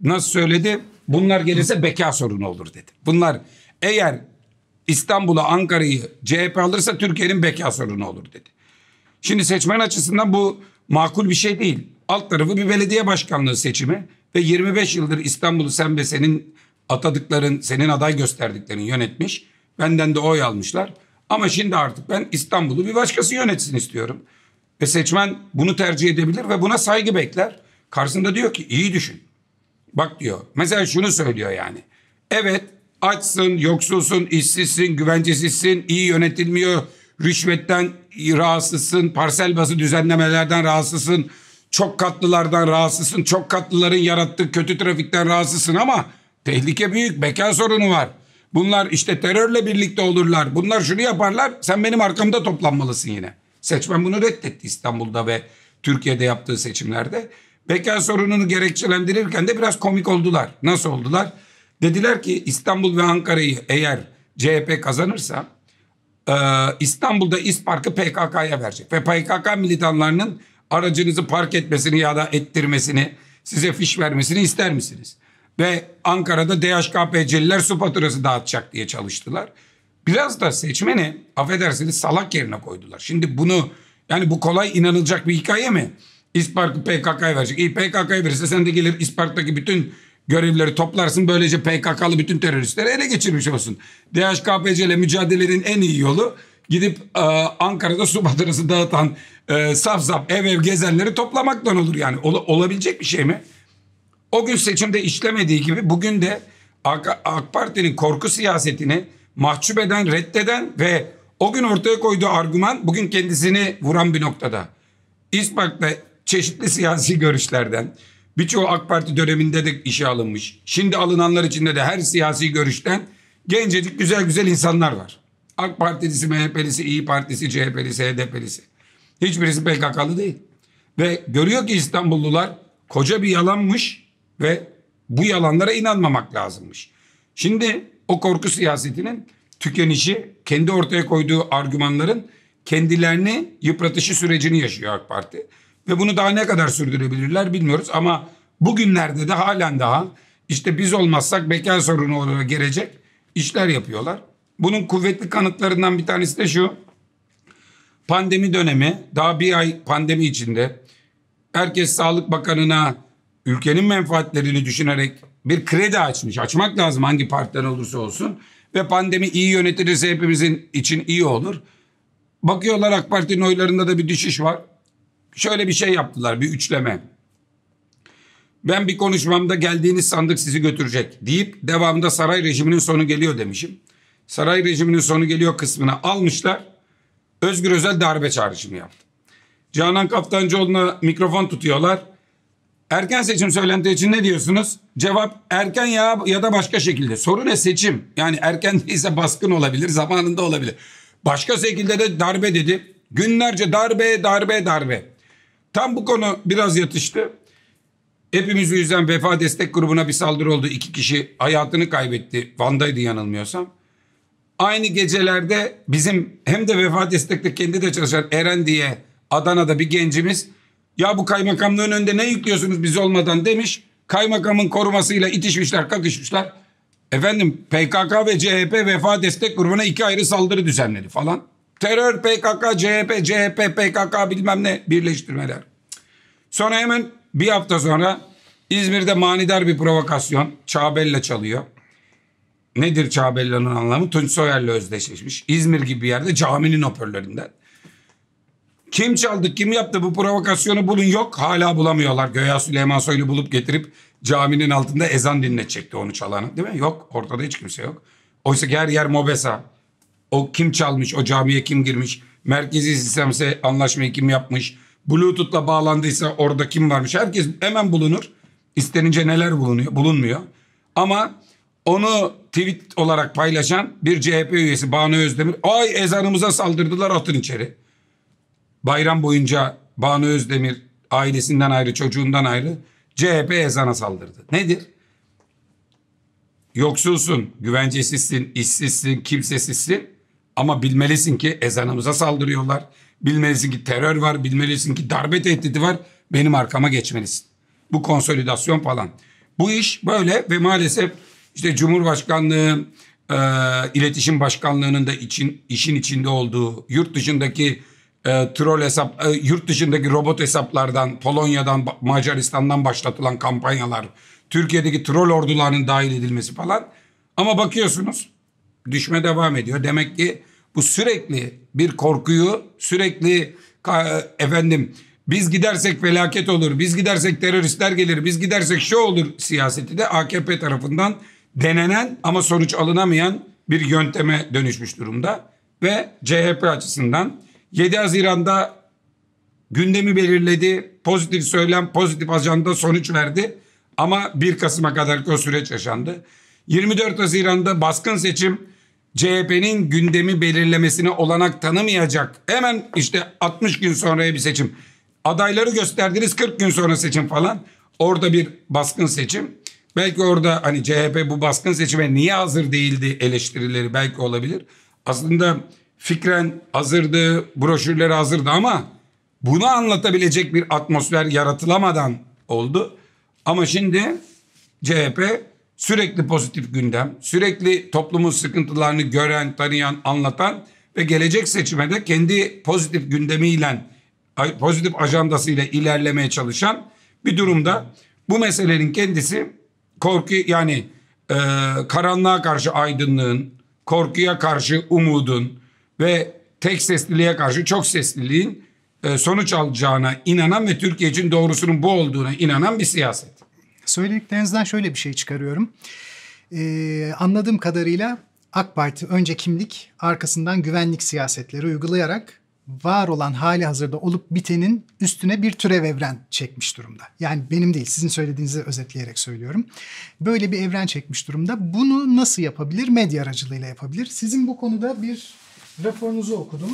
nasıl söyledi? Bunlar gelirse beka sorunu olur dedi. Bunlar eğer İstanbul'a Ankara'yı CHP alırsa Türkiye'nin beka sorunu olur dedi. Şimdi seçmen açısından bu makul bir şey değil. Alt tarafı bir belediye başkanlığı seçimi ve 25 yıldır İstanbul'u sen ve senin atadıkların, senin aday gösterdiklerin yönetmiş. Benden de oy almışlar. Ama şimdi artık ben İstanbul'u bir başkası yönetsin istiyorum. Ve seçmen bunu tercih edebilir ve buna saygı bekler. Karşısında diyor ki iyi düşün. Bak diyor. Mesela şunu söylüyor yani. Evet açsın, yoksulsun, işsizsin, güvencesizsin, iyi yönetilmiyor, rüşvetten rahatsızsın, parsel bazı düzenlemelerden rahatsızsın, çok katlılardan rahatsızsın. Çok katlıların yarattığı kötü trafikten rahatsızsın ama tehlike büyük. Mekan sorunu var. Bunlar işte terörle birlikte olurlar. Bunlar şunu yaparlar. Sen benim arkamda toplanmalısın yine. Seçmen bunu reddetti İstanbul'da ve Türkiye'de yaptığı seçimlerde. Bekar sorununu gerekçelendirirken de biraz komik oldular. Nasıl oldular? Dediler ki İstanbul ve Ankara'yı eğer CHP kazanırsa İstanbul'da İspark'ı PKK'ya verecek. Ve PKK militanlarının aracınızı park etmesini ya da ettirmesini, size fiş vermesini ister misiniz? Ve Ankara'da DHKPC'liler su faturası dağıtacak diye çalıştılar. Biraz da seçmeni affedersiniz salak yerine koydular. Şimdi bunu yani bu kolay inanılacak bir hikaye mi? İspark'ı PKK'ya verecek. İyi PKK'ya verirse sen de gelir İspark'taki bütün görevleri toplarsın. Böylece PKK'lı bütün teröristleri ele geçirmiş olsun. DHKPC ile mücadelenin en iyi yolu gidip e, Ankara'da su batırısı dağıtan e, saf saf ev ev gezenleri toplamaktan olur yani. Ola, olabilecek bir şey mi? O gün seçimde işlemediği gibi bugün de AK, AK Parti'nin korku siyasetini mahcup eden, reddeden ve o gün ortaya koyduğu argüman bugün kendisini vuran bir noktada. İspark'ta çeşitli siyasi görüşlerden birçoğu AK Parti döneminde de işe alınmış. Şimdi alınanlar içinde de her siyasi görüşten gencecik güzel güzel insanlar var. AK Partilisi, MHP'lisi, İyi Partisi, CHP'lisi, HDP'lisi. Hiçbirisi PKK'lı değil. Ve görüyor ki İstanbullular koca bir yalanmış ve bu yalanlara inanmamak lazımmış. Şimdi o korku siyasetinin tükenişi, kendi ortaya koyduğu argümanların kendilerini yıpratışı sürecini yaşıyor AK Parti. Ve bunu daha ne kadar sürdürebilirler bilmiyoruz ama bugünlerde de halen daha işte biz olmazsak bekar sorunu olarak gelecek işler yapıyorlar. Bunun kuvvetli kanıtlarından bir tanesi de şu. Pandemi dönemi daha bir ay pandemi içinde herkes Sağlık Bakanı'na ülkenin menfaatlerini düşünerek bir kredi açmış. Açmak lazım hangi partiden olursa olsun. Ve pandemi iyi yönetilirse hepimizin için iyi olur. Bakıyorlar AK Parti'nin oylarında da bir düşüş var. Şöyle bir şey yaptılar bir üçleme. Ben bir konuşmamda geldiğiniz sandık sizi götürecek deyip devamında saray rejiminin sonu geliyor demişim saray rejiminin sonu geliyor kısmına almışlar. Özgür Özel darbe çağrışımı yaptı. Canan Kaftancıoğlu'na mikrofon tutuyorlar. Erken seçim söylenti için ne diyorsunuz? Cevap erken ya ya da başka şekilde. Soru ne seçim? Yani erken değilse baskın olabilir, zamanında olabilir. Başka şekilde de darbe dedi. Günlerce darbe, darbe, darbe. Tam bu konu biraz yatıştı. Hepimizi yüzden vefa destek grubuna bir saldırı oldu. İki kişi hayatını kaybetti. Van'daydı yanılmıyorsam. Aynı gecelerde bizim hem de Vefa Destek'te kendi de çalışan Eren diye Adana'da bir gencimiz ya bu kaymakamlığın önünde ne yüklüyorsunuz biz olmadan demiş. Kaymakamın korumasıyla itişmişler kakışmışlar. Efendim PKK ve CHP vefa destek grubuna iki ayrı saldırı düzenledi falan. Terör PKK, CHP, CHP, PKK bilmem ne birleştirmeler. Sonra hemen bir hafta sonra İzmir'de manidar bir provokasyon. Çağbel'le çalıyor. Nedir Çağbella'nın anlamı? Tunç Soyer'le özdeşleşmiş. İzmir gibi bir yerde caminin hoparlöründen. Kim çaldı, kim yaptı bu provokasyonu bulun yok. Hala bulamıyorlar. Göya Süleyman Soylu bulup getirip caminin altında ezan dinletecekti onu çalanı. Değil mi? Yok. Ortada hiç kimse yok. Oysa ki her yer mobesa. O kim çalmış, o camiye kim girmiş, merkezi sistemse anlaşmayı kim yapmış, Bluetooth'la bağlandıysa orada kim varmış. Herkes hemen bulunur. İstenince neler bulunuyor, bulunmuyor. Ama onu tweet olarak paylaşan bir CHP üyesi Banu Özdemir. Ay ezanımıza saldırdılar atın içeri. Bayram boyunca Banu Özdemir ailesinden ayrı çocuğundan ayrı CHP ezana saldırdı. Nedir? Yoksulsun, güvencesizsin, işsizsin, kimsesizsin ama bilmelisin ki ezanımıza saldırıyorlar. Bilmelisin ki terör var, bilmelisin ki darbe tehdidi var. Benim arkama geçmelisin. Bu konsolidasyon falan. Bu iş böyle ve maalesef işte Cumhurbaşkanlığı e, İletişim Başkanlığı'nın da için, işin içinde olduğu, yurt dışındaki e, troll hesap, e, yurt dışındaki robot hesaplardan, Polonya'dan, Macaristan'dan başlatılan kampanyalar, Türkiye'deki troll ordularının dahil edilmesi falan. Ama bakıyorsunuz düşme devam ediyor. Demek ki bu sürekli bir korkuyu, sürekli efendim biz gidersek felaket olur, biz gidersek teröristler gelir, biz gidersek şu olur siyaseti de AKP tarafından denenen ama sonuç alınamayan bir yönteme dönüşmüş durumda. Ve CHP açısından 7 Haziran'da gündemi belirledi, pozitif söylem, pozitif ajanda sonuç verdi. Ama 1 Kasım'a kadar o süreç yaşandı. 24 Haziran'da baskın seçim CHP'nin gündemi belirlemesine olanak tanımayacak. Hemen işte 60 gün sonraya bir seçim. Adayları gösterdiniz 40 gün sonra seçim falan. Orada bir baskın seçim. Belki orada hani CHP bu baskın seçime niye hazır değildi eleştirileri belki olabilir. Aslında fikren hazırdı, broşürleri hazırdı ama bunu anlatabilecek bir atmosfer yaratılamadan oldu. Ama şimdi CHP sürekli pozitif gündem, sürekli toplumun sıkıntılarını gören, tanıyan, anlatan ve gelecek seçime de kendi pozitif gündemiyle, pozitif ajandasıyla ilerlemeye çalışan bir durumda. Bu meselenin kendisi korku yani e, karanlığa karşı aydınlığın, korkuya karşı umudun ve tek sesliliğe karşı çok sesliliğin e, sonuç alacağına inanan ve Türkiye için doğrusunun bu olduğuna inanan bir siyaset. Söylediklerinizden şöyle bir şey çıkarıyorum. Ee, anladığım kadarıyla AK Parti önce kimlik arkasından güvenlik siyasetleri uygulayarak var olan hali hazırda olup bitenin üstüne bir türev evren çekmiş durumda. Yani benim değil sizin söylediğinizi özetleyerek söylüyorum. Böyle bir evren çekmiş durumda. Bunu nasıl yapabilir? Medya aracılığıyla yapabilir. Sizin bu konuda bir raporunuzu okudum.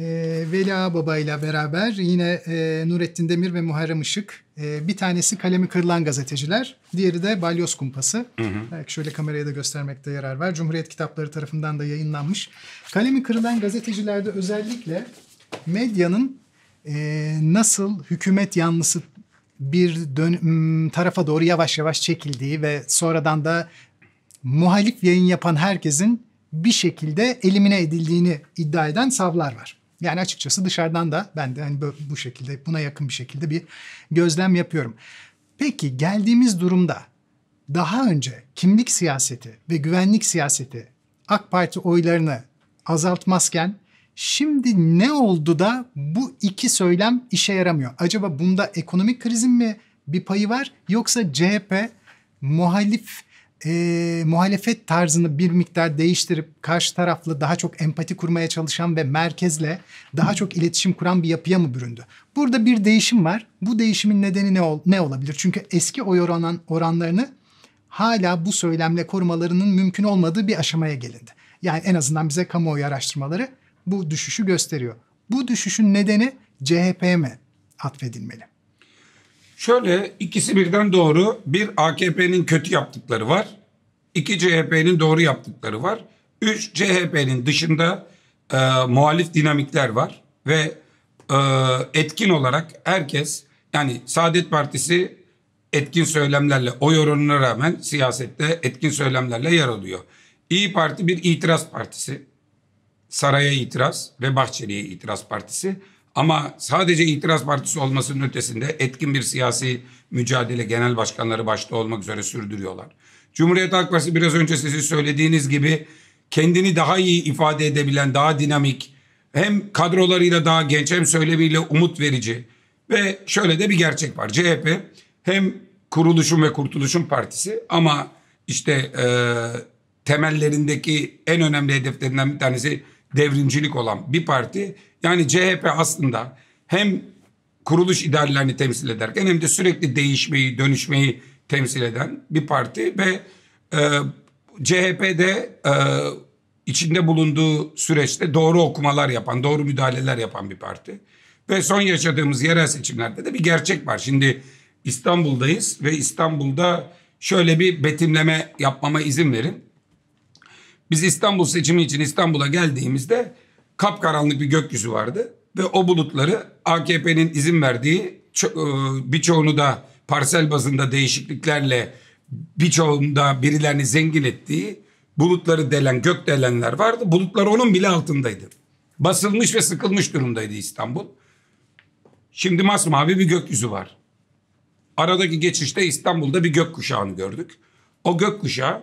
E, Veli Ağa Baba ile beraber yine e, Nurettin Demir ve Muharrem Işık. E, bir tanesi kalemi kırılan gazeteciler, diğeri de balyoz kumpası. Hı hı. Belki şöyle kameraya da göstermekte yarar var. Cumhuriyet kitapları tarafından da yayınlanmış. Kalemi kırılan gazetecilerde özellikle medyanın e, nasıl hükümet yanlısı bir dön tarafa doğru yavaş yavaş çekildiği ve sonradan da muhalif yayın yapan herkesin bir şekilde elimine edildiğini iddia eden savlar var. Yani açıkçası dışarıdan da ben de hani bu şekilde buna yakın bir şekilde bir gözlem yapıyorum. Peki geldiğimiz durumda daha önce kimlik siyaseti ve güvenlik siyaseti AK Parti oylarını azaltmazken şimdi ne oldu da bu iki söylem işe yaramıyor? Acaba bunda ekonomik krizin mi bir payı var yoksa CHP muhalif e, muhalefet tarzını bir miktar değiştirip karşı taraflı daha çok empati kurmaya çalışan ve merkezle daha çok iletişim kuran bir yapıya mı büründü? Burada bir değişim var. Bu değişimin nedeni ne, ol, ne olabilir? Çünkü eski oy oranan oranlarını hala bu söylemle korumalarının mümkün olmadığı bir aşamaya gelindi. Yani en azından bize kamuoyu araştırmaları bu düşüşü gösteriyor. Bu düşüşün nedeni CHP mi atfedilmeli? Şöyle ikisi birden doğru. Bir AKP'nin kötü yaptıkları var. İki CHP'nin doğru yaptıkları var. Üç CHP'nin dışında e, muhalif dinamikler var. Ve e, etkin olarak herkes yani Saadet Partisi etkin söylemlerle oy oranına rağmen siyasette etkin söylemlerle yer alıyor. İyi Parti bir itiraz partisi. Saraya itiraz ve Bahçeli'ye itiraz partisi. Ama sadece itiraz partisi olmasının ötesinde etkin bir siyasi mücadele genel başkanları başta olmak üzere sürdürüyorlar. Cumhuriyet Halk Partisi biraz önce sizin söylediğiniz gibi kendini daha iyi ifade edebilen, daha dinamik, hem kadrolarıyla daha genç hem söylemiyle umut verici ve şöyle de bir gerçek var. CHP hem kuruluşun ve kurtuluşun partisi ama işte e, temellerindeki en önemli hedeflerinden bir tanesi devrimcilik olan bir parti yani CHP aslında hem kuruluş ideallerini temsil ederken hem de sürekli değişmeyi, dönüşmeyi temsil eden bir parti ve e, CHP'de e, içinde bulunduğu süreçte doğru okumalar yapan, doğru müdahaleler yapan bir parti. Ve son yaşadığımız yerel seçimlerde de bir gerçek var. Şimdi İstanbul'dayız ve İstanbul'da şöyle bir betimleme yapmama izin verin. Biz İstanbul seçimi için İstanbul'a geldiğimizde kapkaranlık bir gökyüzü vardı ve o bulutları AKP'nin izin verdiği e, birçoğunu da parsel bazında değişikliklerle birçoğunda birilerini zengin ettiği bulutları delen gök delenler vardı. Bulutlar onun bile altındaydı. Basılmış ve sıkılmış durumdaydı İstanbul. Şimdi masmavi bir gökyüzü var. Aradaki geçişte İstanbul'da bir gök gökkuşağını gördük. O gök kuşağı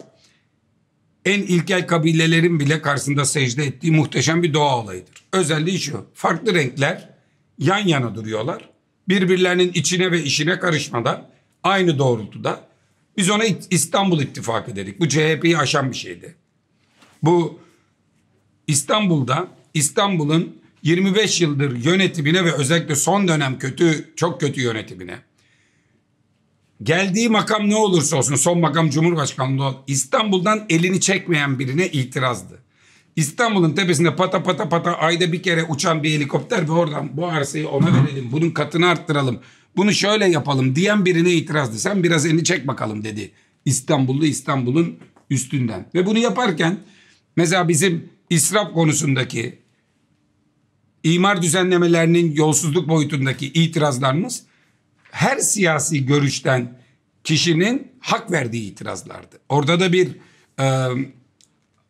en ilkel kabilelerin bile karşısında secde ettiği muhteşem bir doğa olayıdır. Özelliği şu, farklı renkler yan yana duruyorlar. Birbirlerinin içine ve işine karışmadan aynı doğrultuda. Biz ona İstanbul ittifakı dedik. Bu CHP'yi aşan bir şeydi. Bu İstanbul'da İstanbul'un 25 yıldır yönetimine ve özellikle son dönem kötü çok kötü yönetimine Geldiği makam ne olursa olsun son makam Cumhurbaşkanlığı İstanbul'dan elini çekmeyen birine itirazdı. İstanbul'un tepesinde pata pata pata ayda bir kere uçan bir helikopter ve oradan bu arsayı ona verelim. Bunun katını arttıralım. Bunu şöyle yapalım diyen birine itirazdı. Sen biraz elini çek bakalım dedi. İstanbullu İstanbul'un üstünden. Ve bunu yaparken mesela bizim israf konusundaki imar düzenlemelerinin yolsuzluk boyutundaki itirazlarımız her siyasi görüşten kişinin hak verdiği itirazlardı. Orada da bir e,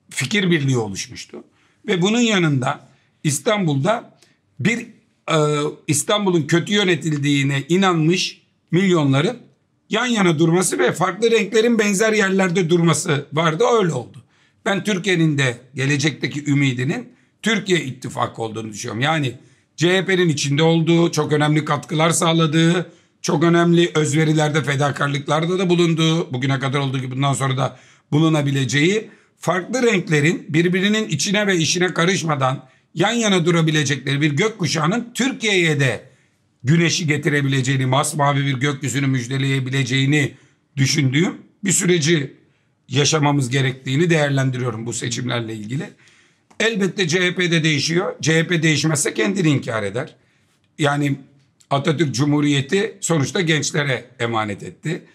fikir birliği oluşmuştu. Ve bunun yanında İstanbul'da bir e, İstanbul'un kötü yönetildiğine inanmış milyonların yan yana durması ve farklı renklerin benzer yerlerde durması vardı öyle oldu. Ben Türkiye'nin de gelecekteki ümidinin Türkiye ittifak olduğunu düşünüyorum. Yani CHP'nin içinde olduğu, çok önemli katkılar sağladığı, çok önemli özverilerde, fedakarlıklarda da bulunduğu, bugüne kadar olduğu gibi bundan sonra da bulunabileceği farklı renklerin birbirinin içine ve işine karışmadan yan yana durabilecekleri bir gökkuşağının Türkiye'ye de güneşi getirebileceğini, masmavi bir gökyüzünü müjdeleyebileceğini düşündüğüm bir süreci yaşamamız gerektiğini değerlendiriyorum bu seçimlerle ilgili. Elbette CHP'de değişiyor. CHP değişmezse kendini inkar eder. Yani Atatürk Cumhuriyeti sonuçta gençlere emanet etti.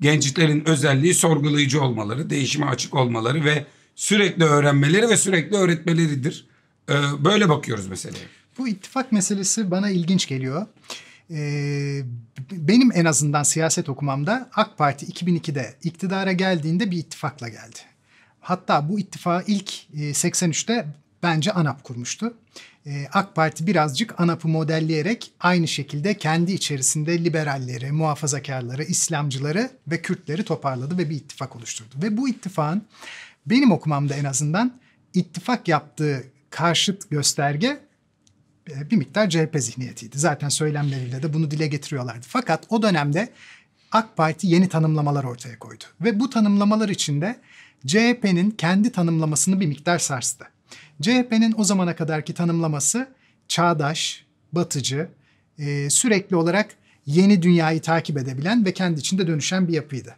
Gençlerin özelliği sorgulayıcı olmaları, değişime açık olmaları ve sürekli öğrenmeleri ve sürekli öğretmeleridir. Ee, böyle bakıyoruz meseleye. Bu ittifak meselesi bana ilginç geliyor. Ee, benim en azından siyaset okumamda AK Parti 2002'de iktidara geldiğinde bir ittifakla geldi. Hatta bu ittifağı ilk 83'te e, bence ANAP kurmuştu. Ee, AK Parti birazcık ANAP'ı modelleyerek aynı şekilde kendi içerisinde liberalleri, muhafazakarları, İslamcıları ve Kürtleri toparladı ve bir ittifak oluşturdu. Ve bu ittifakın benim okumamda en azından ittifak yaptığı karşıt gösterge e, bir miktar CHP zihniyetiydi. Zaten söylemleriyle de bunu dile getiriyorlardı. Fakat o dönemde AK Parti yeni tanımlamalar ortaya koydu. Ve bu tanımlamalar içinde CHP'nin kendi tanımlamasını bir miktar sarstı. CHP'nin o zamana kadarki tanımlaması çağdaş, batıcı, e, sürekli olarak yeni dünyayı takip edebilen ve kendi içinde dönüşen bir yapıydı.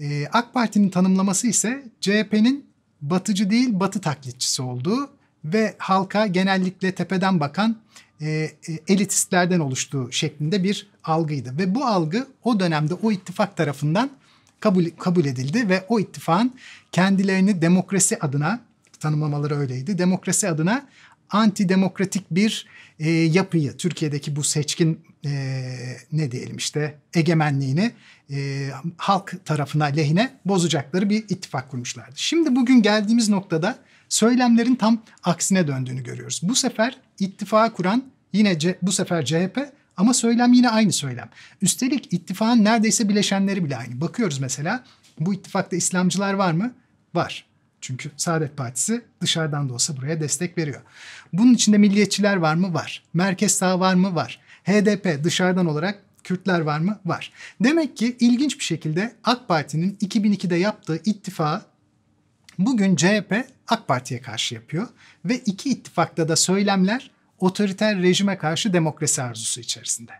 E, AK Parti'nin tanımlaması ise CHP'nin batıcı değil batı taklitçisi olduğu ve halka genellikle tepeden bakan e, e, elitistlerden oluştuğu şeklinde bir algıydı. Ve bu algı o dönemde o ittifak tarafından kabul, kabul edildi ve o ittifakın kendilerini demokrasi adına tanımlamaları öyleydi. Demokrasi adına antidemokratik bir e, yapıyı Türkiye'deki bu seçkin e, ne diyelim işte egemenliğini e, halk tarafına lehine bozacakları bir ittifak kurmuşlardı. Şimdi bugün geldiğimiz noktada söylemlerin tam aksine döndüğünü görüyoruz. Bu sefer ittifak kuran yine C, bu sefer CHP ama söylem yine aynı söylem. Üstelik ittifakın neredeyse bileşenleri bile aynı. Bakıyoruz mesela bu ittifakta İslamcılar var mı? Var. Çünkü Saadet Partisi dışarıdan da olsa buraya destek veriyor. Bunun içinde milliyetçiler var mı? Var. Merkez sağ var mı? Var. HDP dışarıdan olarak Kürtler var mı? Var. Demek ki ilginç bir şekilde AK Parti'nin 2002'de yaptığı ittifağı bugün CHP AK Parti'ye karşı yapıyor ve iki ittifakta da söylemler otoriter rejime karşı demokrasi arzusu içerisinde.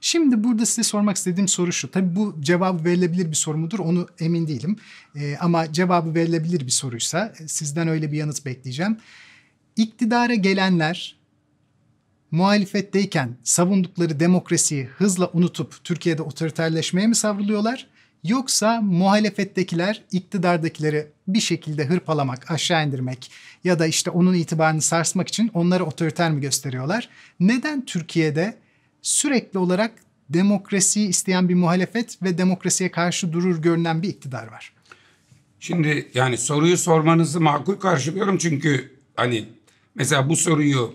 Şimdi burada size sormak istediğim soru şu. Tabii bu cevabı verilebilir bir soru mudur onu emin değilim. E, ama cevabı verilebilir bir soruysa e, sizden öyle bir yanıt bekleyeceğim. İktidara gelenler muhalefetteyken savundukları demokrasiyi hızla unutup Türkiye'de otoriterleşmeye mi savruluyorlar? Yoksa muhalefettekiler iktidardakileri bir şekilde hırpalamak, aşağı indirmek ya da işte onun itibarını sarsmak için onlara otoriter mi gösteriyorlar? Neden Türkiye'de sürekli olarak demokrasiyi isteyen bir muhalefet ve demokrasiye karşı durur görünen bir iktidar var. Şimdi yani soruyu sormanızı makul karşılıyorum çünkü hani mesela bu soruyu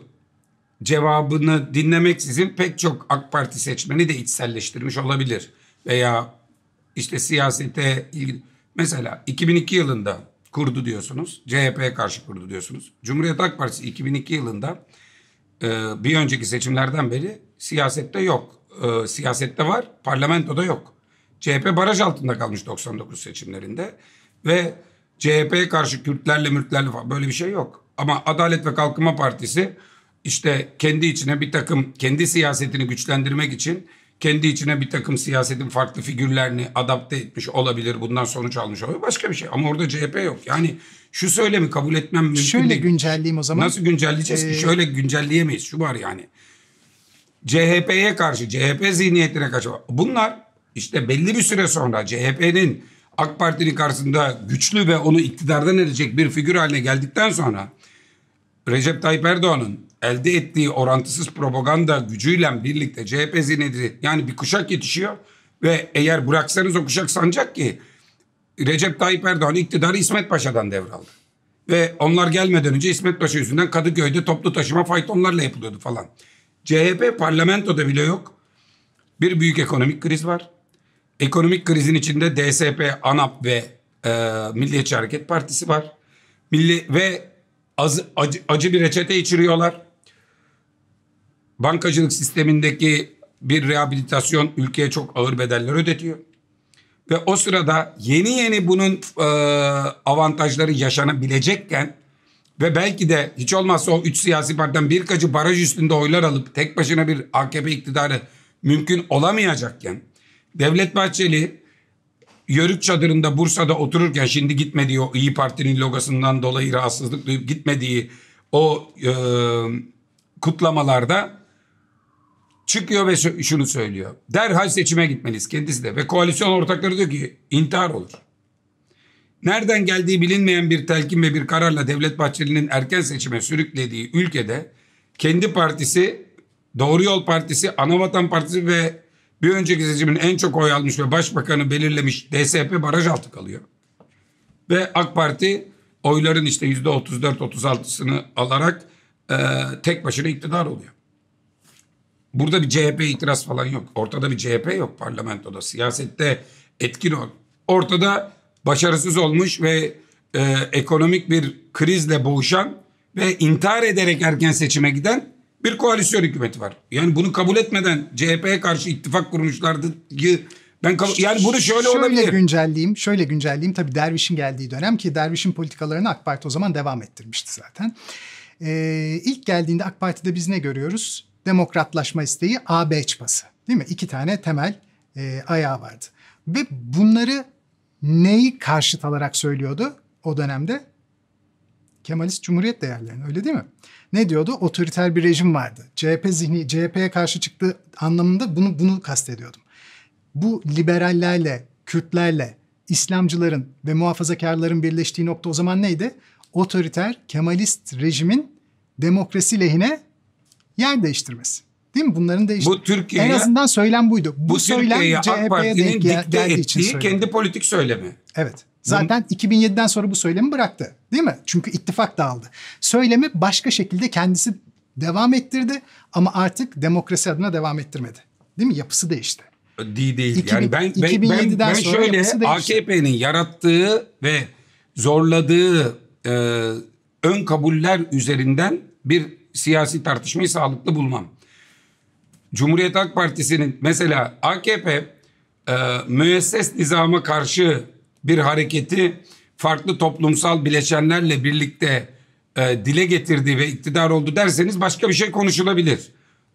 cevabını dinlemek sizin pek çok AK Parti seçmeni de içselleştirmiş olabilir. Veya işte siyasete ilgili. Mesela 2002 yılında kurdu diyorsunuz. CHP'ye karşı kurdu diyorsunuz. Cumhuriyet Ak Partisi 2002 yılında bir önceki seçimlerden beri Siyasette yok. E, siyasette var, parlamentoda yok. CHP baraj altında kalmış 99 seçimlerinde ve CHP'ye karşı Kürtlerle Mürtlerle falan böyle bir şey yok. Ama Adalet ve Kalkınma Partisi işte kendi içine bir takım kendi siyasetini güçlendirmek için kendi içine bir takım siyasetin farklı figürlerini adapte etmiş olabilir. Bundan sonuç almış olabilir. Başka bir şey. Ama orada CHP yok. Yani şu söylemi kabul etmem mümkün Şöyle değil. güncelleyeyim o zaman. Nasıl güncelleyeceğiz ee... ki? Şöyle güncelleyemeyiz. Şu var yani. CHP'ye karşı, CHP zihniyetine karşı. Bunlar işte belli bir süre sonra CHP'nin AK Parti'nin karşısında güçlü ve onu iktidardan edecek bir figür haline geldikten sonra Recep Tayyip Erdoğan'ın elde ettiği orantısız propaganda gücüyle birlikte CHP zihniyeti yani bir kuşak yetişiyor ve eğer bıraksanız o kuşak sanacak ki Recep Tayyip Erdoğan iktidarı İsmet Paşa'dan devraldı. Ve onlar gelmeden önce İsmet Paşa yüzünden Kadıköy'de toplu taşıma faytonlarla yapılıyordu falan. CHP parlamentoda bile yok. Bir büyük ekonomik kriz var. Ekonomik krizin içinde DSP, ANAP ve e, Milliyetçi Hareket Partisi var. Milli ve az, acı, acı bir reçete içiriyorlar. Bankacılık sistemindeki bir rehabilitasyon ülkeye çok ağır bedeller ödetiyor. Ve o sırada yeni yeni bunun e, avantajları yaşanabilecekken ve belki de hiç olmazsa o üç siyasi partiden birkaçı baraj üstünde oylar alıp tek başına bir AKP iktidarı mümkün olamayacakken Devlet Bahçeli Yörük çadırında Bursa'da otururken şimdi gitmediği o İyi Parti'nin logosundan dolayı rahatsızlık duyup gitmediği o e, kutlamalarda çıkıyor ve şunu söylüyor. Derhal seçime gitmeliyiz kendisi de ve koalisyon ortakları diyor ki intihar olur. Nereden geldiği bilinmeyen bir telkin ve bir kararla Devlet Bahçeli'nin erken seçime sürüklediği ülkede kendi partisi, Doğru Yol Partisi, Anavatan Partisi ve bir önceki seçimin en çok oy almış ve başbakanı belirlemiş DSP baraj altı kalıyor. Ve AK Parti oyların işte yüzde 34-36'sını alarak e, tek başına iktidar oluyor. Burada bir CHP itiraz falan yok. Ortada bir CHP yok parlamentoda. Siyasette etkin ol. Ortada başarısız olmuş ve e, ekonomik bir krizle boğuşan ve intihar ederek erken seçime giden bir koalisyon hükümeti var. Yani bunu kabul etmeden CHP'ye karşı ittifak kurmuşlardı ki ben yani bunu şöyle, şöyle olabilir. Şöyle güncelleyeyim, şöyle güncelleyeyim tabii Derviş'in geldiği dönem ki Derviş'in politikalarını AK Parti o zaman devam ettirmişti zaten. Ee, ilk geldiğinde AK Parti'de biz ne görüyoruz? Demokratlaşma isteği AB çıpası değil mi? İki tane temel e, ayağı vardı. Ve bunları neyi karşıt alarak söylüyordu o dönemde? Kemalist Cumhuriyet değerlerini öyle değil mi? Ne diyordu? Otoriter bir rejim vardı. CHP zihni, CHP'ye karşı çıktığı anlamında bunu bunu kastediyordum. Bu liberallerle, Kürtlerle, İslamcıların ve muhafazakarların birleştiği nokta o zaman neydi? Otoriter, Kemalist rejimin demokrasi lehine yer değiştirmesi. Değil mi? Bunların da işte bu Türkiye'ye, en azından söylem buydu. Bu, bu söylem CHP'ye denk dikte geldiği için ettiği söylemi. kendi politik söylemi. Evet. Zaten Bunun... 2007'den sonra bu söylemi bıraktı. Değil mi? Çünkü ittifak dağıldı. Söylemi başka şekilde kendisi devam ettirdi ama artık demokrasi adına devam ettirmedi. Değil mi? Yapısı değişti. Değil değil. 2000, yani ben ben ben, ben şöyle AKP'nin yarattığı ve zorladığı e, ön kabuller üzerinden bir siyasi tartışmayı sağlıklı bulmam. Cumhuriyet Halk Partisi'nin mesela AKP e, müesses nizama karşı bir hareketi farklı toplumsal bileşenlerle birlikte e, dile getirdi ve iktidar oldu derseniz başka bir şey konuşulabilir.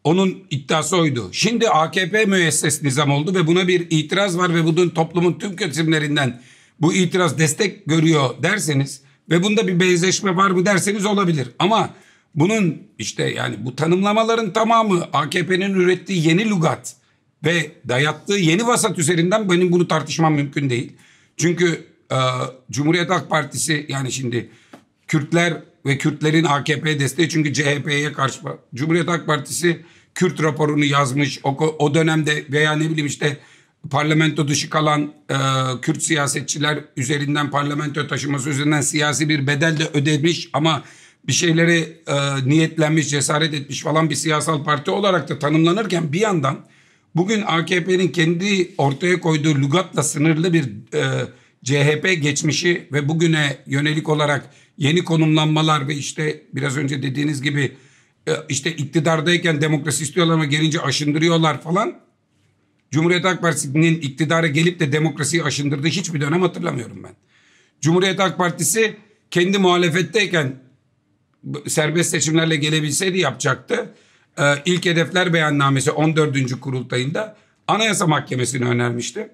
Onun iddiası oydu. Şimdi AKP müesses nizam oldu ve buna bir itiraz var ve bugün toplumun tüm kesimlerinden bu itiraz destek görüyor derseniz ve bunda bir benzeşme var mı derseniz olabilir. Ama bunun işte yani bu tanımlamaların tamamı AKP'nin ürettiği yeni lugat ve dayattığı yeni vasat üzerinden benim bunu tartışmam mümkün değil. Çünkü e, Cumhuriyet Halk Partisi yani şimdi Kürtler ve Kürtlerin AKP desteği çünkü CHP'ye karşı Cumhuriyet Halk Partisi Kürt raporunu yazmış. O, o dönemde veya ne bileyim işte parlamento dışı kalan e, Kürt siyasetçiler üzerinden parlamento taşıması üzerinden siyasi bir bedel de ödemiş ama bir şeyleri e, niyetlenmiş, cesaret etmiş falan bir siyasal parti olarak da tanımlanırken bir yandan bugün AKP'nin kendi ortaya koyduğu lügatla sınırlı bir e, CHP geçmişi ve bugüne yönelik olarak yeni konumlanmalar ve işte biraz önce dediğiniz gibi e, işte iktidardayken demokrasi istiyorlar ama gelince aşındırıyorlar falan. Cumhuriyet Halk Partisi'nin iktidara gelip de demokrasiyi aşındırdığı hiçbir dönem hatırlamıyorum ben. Cumhuriyet Halk Partisi kendi muhalefetteyken serbest seçimlerle gelebilseydi yapacaktı. Ee, ilk hedefler beyannamesi 14. kurultayında Anayasa Mahkemesi'ni önermişti.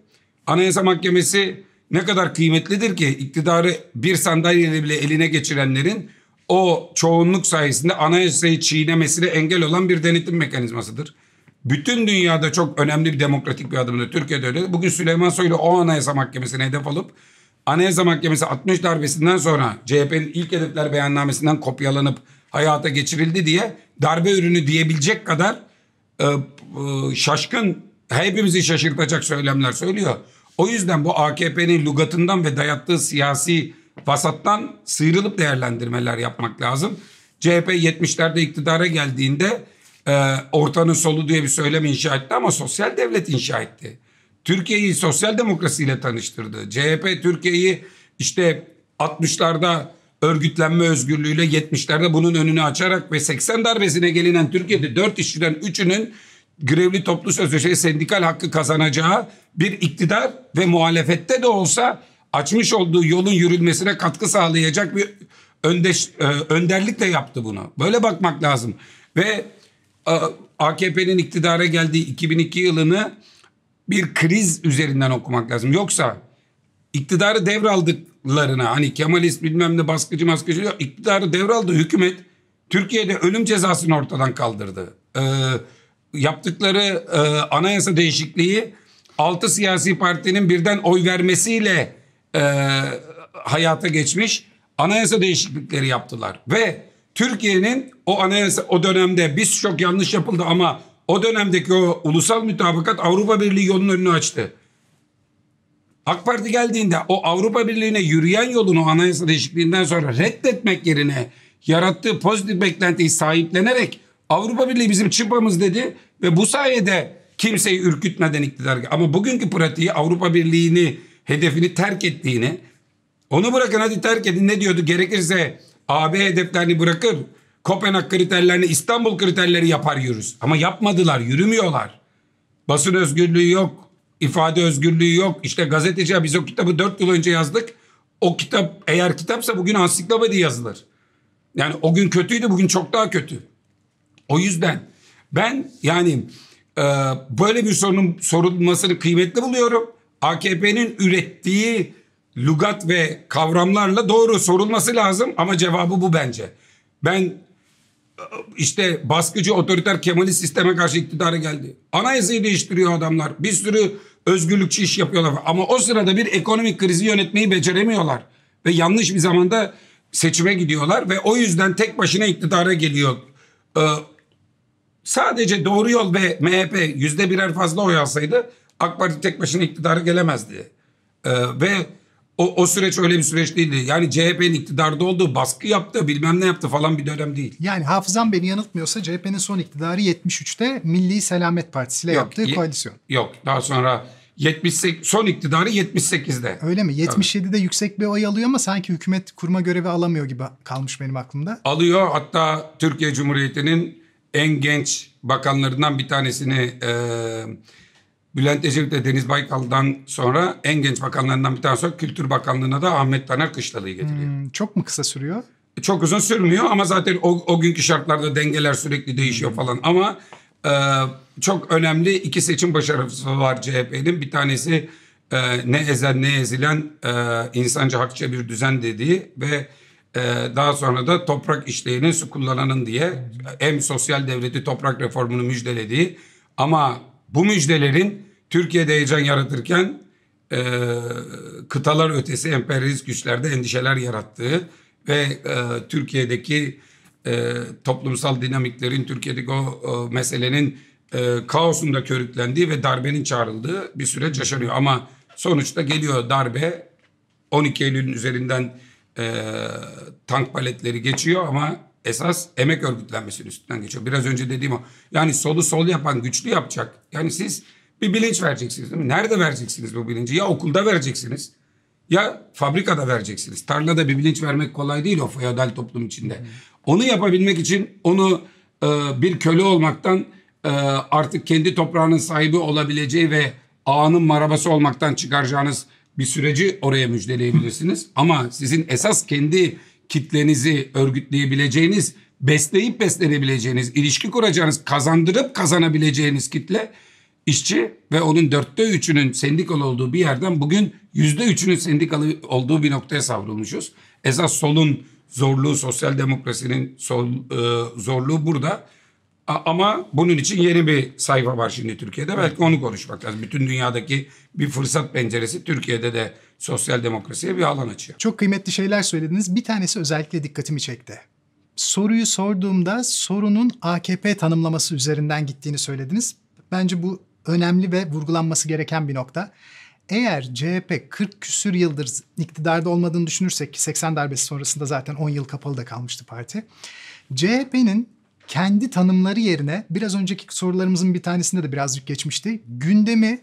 Anayasa Mahkemesi ne kadar kıymetlidir ki iktidarı bir sandalyeyle bile eline geçirenlerin o çoğunluk sayesinde anayasayı çiğnemesine engel olan bir denetim mekanizmasıdır. Bütün dünyada çok önemli bir demokratik bir adımdır. Türkiye'de öyle. Bugün Süleyman Soylu o anayasa mahkemesine hedef alıp Anayasa Mahkemesi 60 darbesinden sonra CHP'nin ilk hedefler beyannamesinden kopyalanıp hayata geçirildi diye darbe ürünü diyebilecek kadar e, e, şaşkın, hepimizi şaşırtacak söylemler söylüyor. O yüzden bu AKP'nin lugatından ve dayattığı siyasi vasattan sıyrılıp değerlendirmeler yapmak lazım. CHP 70'lerde iktidara geldiğinde e, ortanın solu diye bir söylem inşa etti ama sosyal devlet inşa etti. Türkiye'yi sosyal demokrasiyle tanıştırdı. CHP Türkiye'yi işte 60'larda örgütlenme özgürlüğüyle 70'lerde bunun önünü açarak ve 80 darbesine gelinen Türkiye'de 4 işçiden 3'ünün grevli toplu sözleşme sendikal hakkı kazanacağı bir iktidar ve muhalefette de olsa açmış olduğu yolun yürülmesine katkı sağlayacak bir öndeş, e, önderlikle yaptı bunu. Böyle bakmak lazım. Ve e, AKP'nin iktidara geldiği 2002 yılını bir kriz üzerinden okumak lazım. Yoksa iktidarı devraldıklarına hani Kemalist bilmem ne baskıcı maskıcı yok. iktidarı devraldı hükümet Türkiye'de ölüm cezasını ortadan kaldırdı. Ee, yaptıkları e, anayasa değişikliği altı siyasi partinin birden oy vermesiyle e, hayata geçmiş anayasa değişiklikleri yaptılar ve Türkiye'nin o anayasa o dönemde biz çok yanlış yapıldı ama o dönemdeki o ulusal mütabakat Avrupa Birliği yolun önünü açtı. AK Parti geldiğinde o Avrupa Birliği'ne yürüyen yolunu anayasa değişikliğinden sonra reddetmek yerine yarattığı pozitif beklentiyi sahiplenerek Avrupa Birliği bizim çıpamız dedi ve bu sayede kimseyi ürkütmeden iktidar. Ama bugünkü pratiği Avrupa Birliği'ni hedefini terk ettiğini onu bırakın hadi terk edin ne diyordu gerekirse AB hedeflerini bırakır Kopenhag kriterlerini İstanbul kriterleri yapar yürüz. Ama yapmadılar, yürümüyorlar. Basın özgürlüğü yok, ifade özgürlüğü yok. İşte gazeteci biz o kitabı dört yıl önce yazdık. O kitap eğer kitapsa bugün ansiklopedi yazılır. Yani o gün kötüydü bugün çok daha kötü. O yüzden ben yani e, böyle bir sorunun sorulmasını kıymetli buluyorum. AKP'nin ürettiği lugat ve kavramlarla doğru sorulması lazım ama cevabı bu bence. Ben işte baskıcı otoriter Kemalist sisteme karşı iktidara geldi. Anayasayı değiştiriyor adamlar. Bir sürü özgürlükçü iş yapıyorlar. Ama o sırada bir ekonomik krizi yönetmeyi beceremiyorlar. Ve yanlış bir zamanda seçime gidiyorlar ve o yüzden tek başına iktidara geliyor. Ee, sadece Doğru Yol ve MHP yüzde birer fazla oy alsaydı AK Parti tek başına iktidara gelemezdi. Ee, ve o, o süreç öyle bir süreç değildi. Yani CHP'nin iktidarda olduğu baskı yaptı bilmem ne yaptı falan bir dönem değil. Yani hafızam beni yanıltmıyorsa CHP'nin son iktidarı 73'te Milli Selamet Partisi ile yaptığı ye, koalisyon. Yok daha sonra 78 son iktidarı 78'de. Öyle mi? 77'de Tabii. yüksek bir oy alıyor ama sanki hükümet kurma görevi alamıyor gibi kalmış benim aklımda. Alıyor hatta Türkiye Cumhuriyeti'nin en genç bakanlarından bir tanesini e, Bülent Ecevit ve Deniz Baykal'dan sonra en genç bakanlarından bir tanesi Kültür Bakanlığı'na da Ahmet Taner Kışlalı'yı getiriyor. Hmm, çok mu kısa sürüyor? E, çok uzun sürmüyor ama zaten o, o günkü şartlarda dengeler sürekli değişiyor falan ama e, çok önemli iki seçim başarısı var CHP'nin. Bir tanesi e, ne ezen ne ezilen e, insanca hakça bir düzen dediği ve e, daha sonra da toprak işleyenin su kullananın diye hem sosyal devleti toprak reformunu müjdelediği ama bu müjdelerin Türkiye'de heyecan yaratırken e, kıtalar ötesi emperyalist güçlerde endişeler yarattığı ve e, Türkiye'deki e, toplumsal dinamiklerin, Türkiye'deki o e, meselenin e, kaosunda körüklendiği ve darbenin çağrıldığı bir süreç yaşanıyor. Ama sonuçta geliyor darbe 12 Eylül'ün üzerinden e, tank paletleri geçiyor ama esas emek örgütlenmesinin üstünden geçiyor. Biraz önce dediğim o. Yani solu sol yapan güçlü yapacak. Yani siz bir bilinç vereceksiniz değil mi? Nerede vereceksiniz bu bilinci? Ya okulda vereceksiniz ya fabrikada vereceksiniz. Tarlada bir bilinç vermek kolay değil o feodal toplum içinde. Onu yapabilmek için onu e, bir köle olmaktan e, artık kendi toprağının sahibi olabileceği ve ağanın marabası olmaktan çıkaracağınız bir süreci oraya müjdeleyebilirsiniz. Ama sizin esas kendi kitlenizi örgütleyebileceğiniz, besleyip beslenebileceğiniz, ilişki kuracağınız, kazandırıp kazanabileceğiniz kitle işçi ve onun dörtte üçünün sendikalı olduğu bir yerden bugün yüzde üçünün sendikalı olduğu bir noktaya savrulmuşuz. Esas solun zorluğu, sosyal demokrasinin sol, e, zorluğu burada. A, ama bunun için yeni bir sayfa var şimdi Türkiye'de. Evet. Belki onu konuşmak lazım. Bütün dünyadaki bir fırsat penceresi Türkiye'de de sosyal demokrasiye bir alan açıyor. Çok kıymetli şeyler söylediniz. Bir tanesi özellikle dikkatimi çekti soruyu sorduğumda sorunun AKP tanımlaması üzerinden gittiğini söylediniz. Bence bu önemli ve vurgulanması gereken bir nokta. Eğer CHP 40 küsür yıldır iktidarda olmadığını düşünürsek ki 80 darbesi sonrasında zaten 10 yıl kapalı da kalmıştı parti. CHP'nin kendi tanımları yerine biraz önceki sorularımızın bir tanesinde de birazcık geçmişti. Gündemi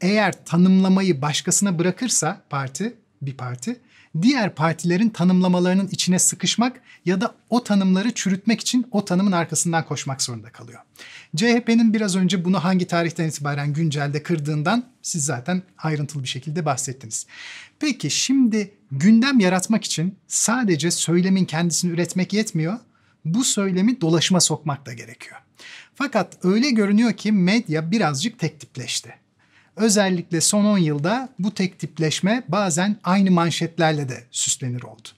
eğer tanımlamayı başkasına bırakırsa parti bir parti diğer partilerin tanımlamalarının içine sıkışmak ya da o tanımları çürütmek için o tanımın arkasından koşmak zorunda kalıyor. CHP'nin biraz önce bunu hangi tarihten itibaren güncelde kırdığından siz zaten ayrıntılı bir şekilde bahsettiniz. Peki şimdi gündem yaratmak için sadece söylemin kendisini üretmek yetmiyor. Bu söylemi dolaşıma sokmak da gerekiyor. Fakat öyle görünüyor ki medya birazcık tek tipleşti. Özellikle son 10 yılda bu tek tipleşme bazen aynı manşetlerle de süslenir oldu.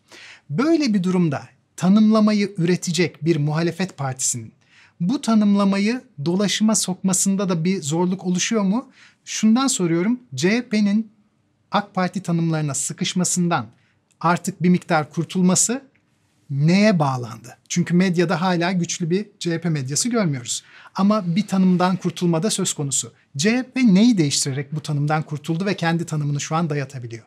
Böyle bir durumda tanımlamayı üretecek bir muhalefet partisinin bu tanımlamayı dolaşıma sokmasında da bir zorluk oluşuyor mu? Şundan soruyorum. CHP'nin AK Parti tanımlarına sıkışmasından artık bir miktar kurtulması neye bağlandı? Çünkü medyada hala güçlü bir CHP medyası görmüyoruz. Ama bir tanımdan kurtulma da söz konusu. CHP neyi değiştirerek bu tanımdan kurtuldu ve kendi tanımını şu an dayatabiliyor?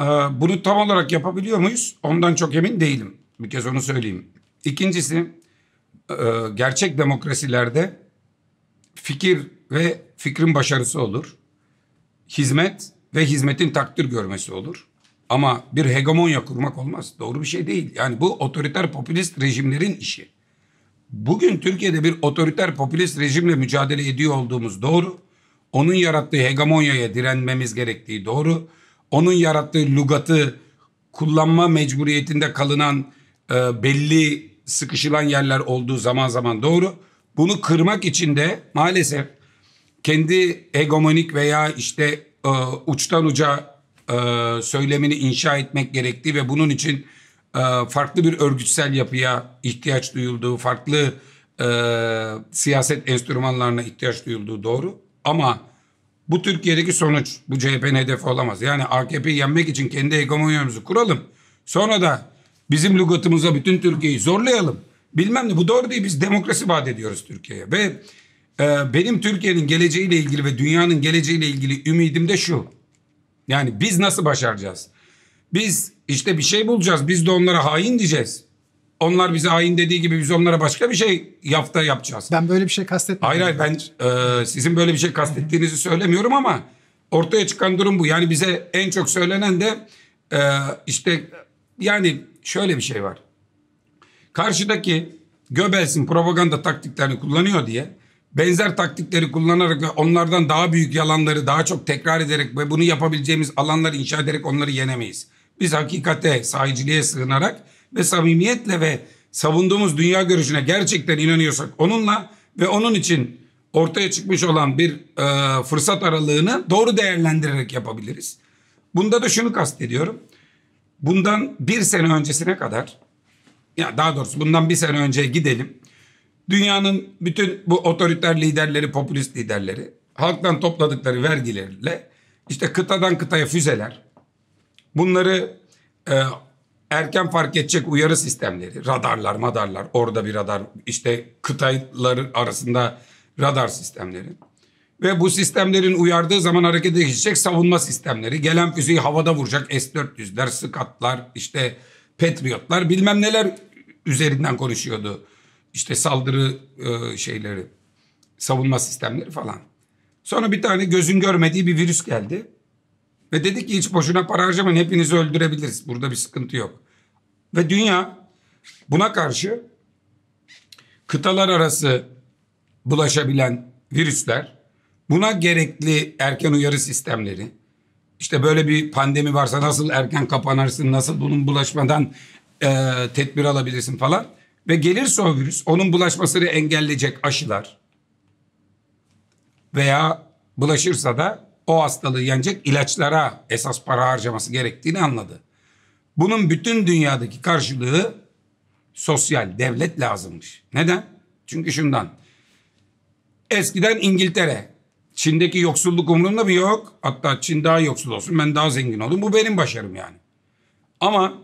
Ee, bunu tam olarak yapabiliyor muyuz? Ondan çok emin değilim. Bir kez onu söyleyeyim. İkincisi e, gerçek demokrasilerde fikir ve fikrin başarısı olur. Hizmet ve hizmetin takdir görmesi olur. Ama bir hegemonya kurmak olmaz. Doğru bir şey değil. Yani bu otoriter popülist rejimlerin işi. Bugün Türkiye'de bir otoriter popülist rejimle mücadele ediyor olduğumuz doğru. Onun yarattığı hegemonyaya direnmemiz gerektiği doğru. Onun yarattığı lugatı kullanma mecburiyetinde kalınan e, belli sıkışılan yerler olduğu zaman zaman doğru. Bunu kırmak için de maalesef kendi egomonik veya işte e, uçtan uca e, söylemini inşa etmek gerektiği ve bunun için e, farklı bir örgütsel yapıya ihtiyaç duyulduğu, farklı e, siyaset enstrümanlarına ihtiyaç duyulduğu doğru. Ama bu Türkiye'deki sonuç bu CHP'nin hedefi olamaz. Yani AKP'yi yenmek için kendi hegemonyamızı kuralım. Sonra da Bizim lügatımıza bütün Türkiye'yi zorlayalım. Bilmem ne bu doğru değil biz demokrasi vaat ediyoruz Türkiye'ye. Ve e, benim Türkiye'nin geleceğiyle ilgili ve dünyanın geleceğiyle ilgili ümidim de şu. Yani biz nasıl başaracağız? Biz işte bir şey bulacağız biz de onlara hain diyeceğiz. Onlar bize hain dediği gibi biz onlara başka bir şey yapta yapacağız. Ben böyle bir şey kastetmiyorum. Hayır hayır ben e, sizin böyle bir şey kastettiğinizi söylemiyorum ama ortaya çıkan durum bu. Yani bize en çok söylenen de e, işte yani şöyle bir şey var. Karşıdaki Göbels'in propaganda taktiklerini kullanıyor diye benzer taktikleri kullanarak ve onlardan daha büyük yalanları daha çok tekrar ederek ve bunu yapabileceğimiz alanları inşa ederek onları yenemeyiz. Biz hakikate, sahiciliğe sığınarak ve samimiyetle ve savunduğumuz dünya görüşüne gerçekten inanıyorsak onunla ve onun için ortaya çıkmış olan bir e, fırsat aralığını doğru değerlendirerek yapabiliriz. Bunda da şunu kastediyorum bundan bir sene öncesine kadar ya daha doğrusu bundan bir sene önce gidelim. Dünyanın bütün bu otoriter liderleri, popülist liderleri halktan topladıkları vergilerle işte kıtadan kıtaya füzeler, bunları e, erken fark edecek uyarı sistemleri, radarlar, madarlar, orada bir radar, işte kıtalar arasında radar sistemleri. Ve bu sistemlerin uyardığı zaman harekete geçecek savunma sistemleri. Gelen füzeyi havada vuracak S-400'ler, Skatlar, işte Patriotlar bilmem neler üzerinden konuşuyordu. İşte saldırı e, şeyleri, savunma sistemleri falan. Sonra bir tane gözün görmediği bir virüs geldi. Ve dedik ki hiç boşuna para harcamayın hepinizi öldürebiliriz. Burada bir sıkıntı yok. Ve dünya buna karşı kıtalar arası bulaşabilen virüsler Buna gerekli erken uyarı sistemleri, işte böyle bir pandemi varsa nasıl erken kapanırsın, nasıl bunun bulaşmadan e, tedbir alabilirsin falan. Ve gelirse o virüs onun bulaşmasını engelleyecek aşılar veya bulaşırsa da o hastalığı yenecek ilaçlara esas para harcaması gerektiğini anladı. Bunun bütün dünyadaki karşılığı sosyal devlet lazımmış. Neden? Çünkü şundan. Eskiden İngiltere Çin'deki yoksulluk umurumda mı? Yok. Hatta Çin daha yoksul olsun. Ben daha zengin oldum. Bu benim başarım yani. Ama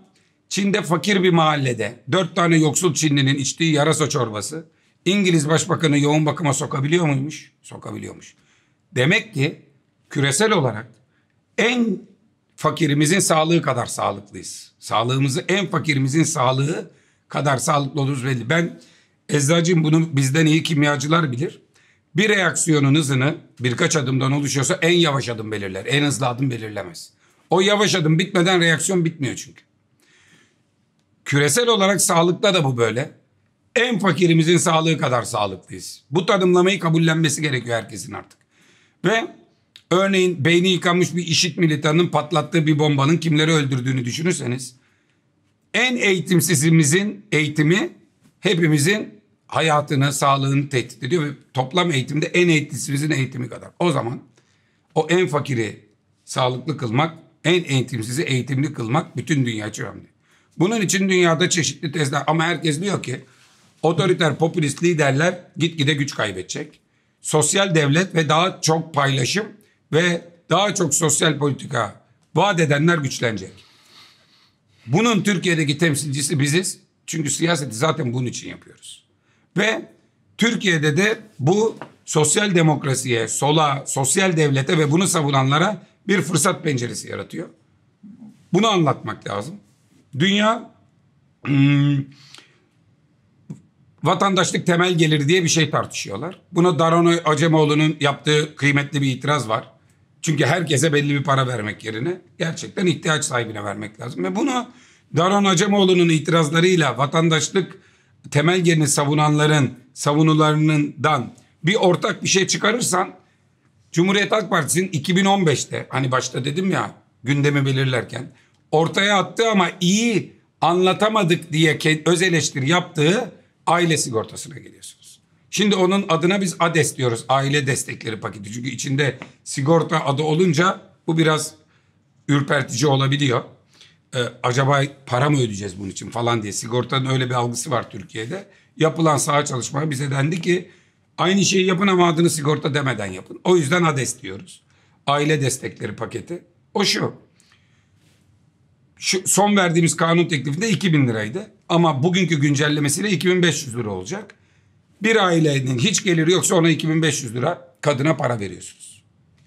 Çin'de fakir bir mahallede dört tane yoksul Çinlinin içtiği yarasa çorbası İngiliz başbakanı yoğun bakıma sokabiliyor muymuş? Sokabiliyormuş. Demek ki küresel olarak en fakirimizin sağlığı kadar sağlıklıyız. Sağlığımızı en fakirimizin sağlığı kadar sağlıklı oluruz belli. Ben eczacıyım bunu bizden iyi kimyacılar bilir. Bir reaksiyonun hızını birkaç adımdan oluşuyorsa en yavaş adım belirler. En hızlı adım belirlemez. O yavaş adım bitmeden reaksiyon bitmiyor çünkü. Küresel olarak sağlıkta da bu böyle. En fakirimizin sağlığı kadar sağlıklıyız. Bu tanımlamayı kabullenmesi gerekiyor herkesin artık. Ve örneğin beyni yıkanmış bir işit militanının patlattığı bir bombanın kimleri öldürdüğünü düşünürseniz en eğitimsizimizin eğitimi hepimizin hayatını, sağlığını tehdit ediyor ve toplam eğitimde en eğitimsizin eğitimi kadar. O zaman o en fakiri sağlıklı kılmak, en eğitimsizi eğitimli kılmak bütün dünya için önemli. Bunun için dünyada çeşitli tezler ama herkes diyor ki otoriter popülist liderler gitgide güç kaybedecek. Sosyal devlet ve daha çok paylaşım ve daha çok sosyal politika vaat edenler güçlenecek. Bunun Türkiye'deki temsilcisi biziz. Çünkü siyaseti zaten bunun için yapıyoruz. Ve Türkiye'de de bu sosyal demokrasiye, sola, sosyal devlete ve bunu savunanlara bir fırsat penceresi yaratıyor. Bunu anlatmak lazım. Dünya hmm, vatandaşlık temel geliri diye bir şey tartışıyorlar. Buna Daron Acemoğlu'nun yaptığı kıymetli bir itiraz var. Çünkü herkese belli bir para vermek yerine gerçekten ihtiyaç sahibine vermek lazım. Ve bunu Daron Acemoğlu'nun itirazlarıyla vatandaşlık Temel Temelgen'i savunanların savunularından bir ortak bir şey çıkarırsan Cumhuriyet Halk Partisi'nin 2015'te hani başta dedim ya gündemi belirlerken ortaya attı ama iyi anlatamadık diye öz eleştiri yaptığı aile sigortasına geliyorsunuz. Şimdi onun adına biz ADES diyoruz. Aile destekleri paketi. Çünkü içinde sigorta adı olunca bu biraz ürpertici olabiliyor e, acaba para mı ödeyeceğiz bunun için falan diye sigortanın öyle bir algısı var Türkiye'de. Yapılan saha çalışmaya bize dendi ki aynı şeyi yapın ama adını sigorta demeden yapın. O yüzden ADES diyoruz. Aile destekleri paketi. O şu. şu son verdiğimiz kanun teklifinde 2000 liraydı. Ama bugünkü güncellemesiyle 2500 lira olacak. Bir ailenin hiç geliri yoksa ona 2500 lira kadına para veriyorsunuz.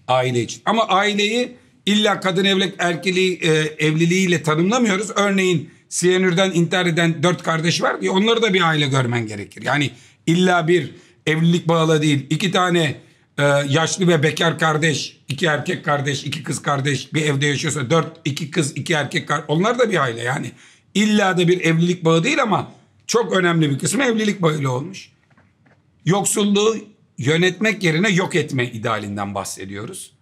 Aile için. Ama aileyi illa kadın evlilik erkeliği e, evliliğiyle tanımlamıyoruz. Örneğin siyanürden intihar eden dört kardeş var diye onları da bir aile görmen gerekir. Yani illa bir evlilik bağla değil İki tane e, yaşlı ve bekar kardeş, iki erkek kardeş, iki kız kardeş bir evde yaşıyorsa dört iki kız iki erkek kardeş onlar da bir aile yani. İlla da bir evlilik bağı değil ama çok önemli bir kısmı evlilik bağıyla olmuş. Yoksulluğu yönetmek yerine yok etme idealinden bahsediyoruz.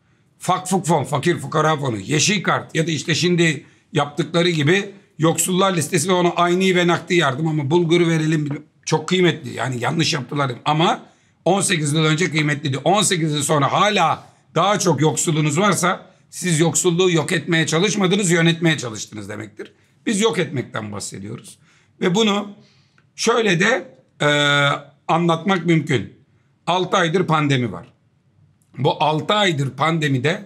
Fakfuk fon, fakir fukara fonu, yeşil kart ya da işte şimdi yaptıkları gibi yoksullar listesi ve ona aynı ve nakdi yardım ama bulguru verelim çok kıymetli. Yani yanlış yaptılar ama 18 yıl önce kıymetliydi. 18 yıl sonra hala daha çok yoksulluğunuz varsa siz yoksulluğu yok etmeye çalışmadınız, yönetmeye çalıştınız demektir. Biz yok etmekten bahsediyoruz. Ve bunu şöyle de e, anlatmak mümkün. 6 aydır pandemi var. Bu 6 aydır pandemide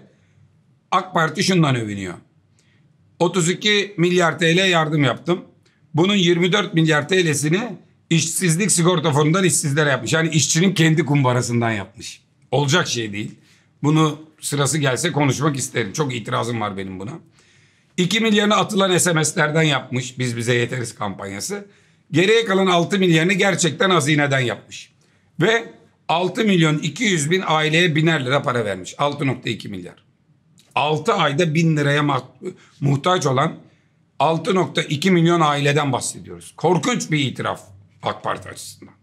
AK Parti şundan övünüyor. 32 milyar TL yardım yaptım. Bunun 24 milyar TL'sini işsizlik sigorta fonundan işsizlere yapmış. Yani işçinin kendi kumbarasından yapmış. Olacak şey değil. Bunu sırası gelse konuşmak isterim. Çok itirazım var benim buna. 2 milyarını atılan SMS'lerden yapmış biz bize yeteriz kampanyası. Geriye kalan 6 milyarını gerçekten hazineden yapmış. Ve 6 milyon 200 bin aileye biner lira para vermiş. 6.2 milyar. 6 ayda bin liraya muhtaç olan 6.2 milyon aileden bahsediyoruz. Korkunç bir itiraf AK Parti açısından.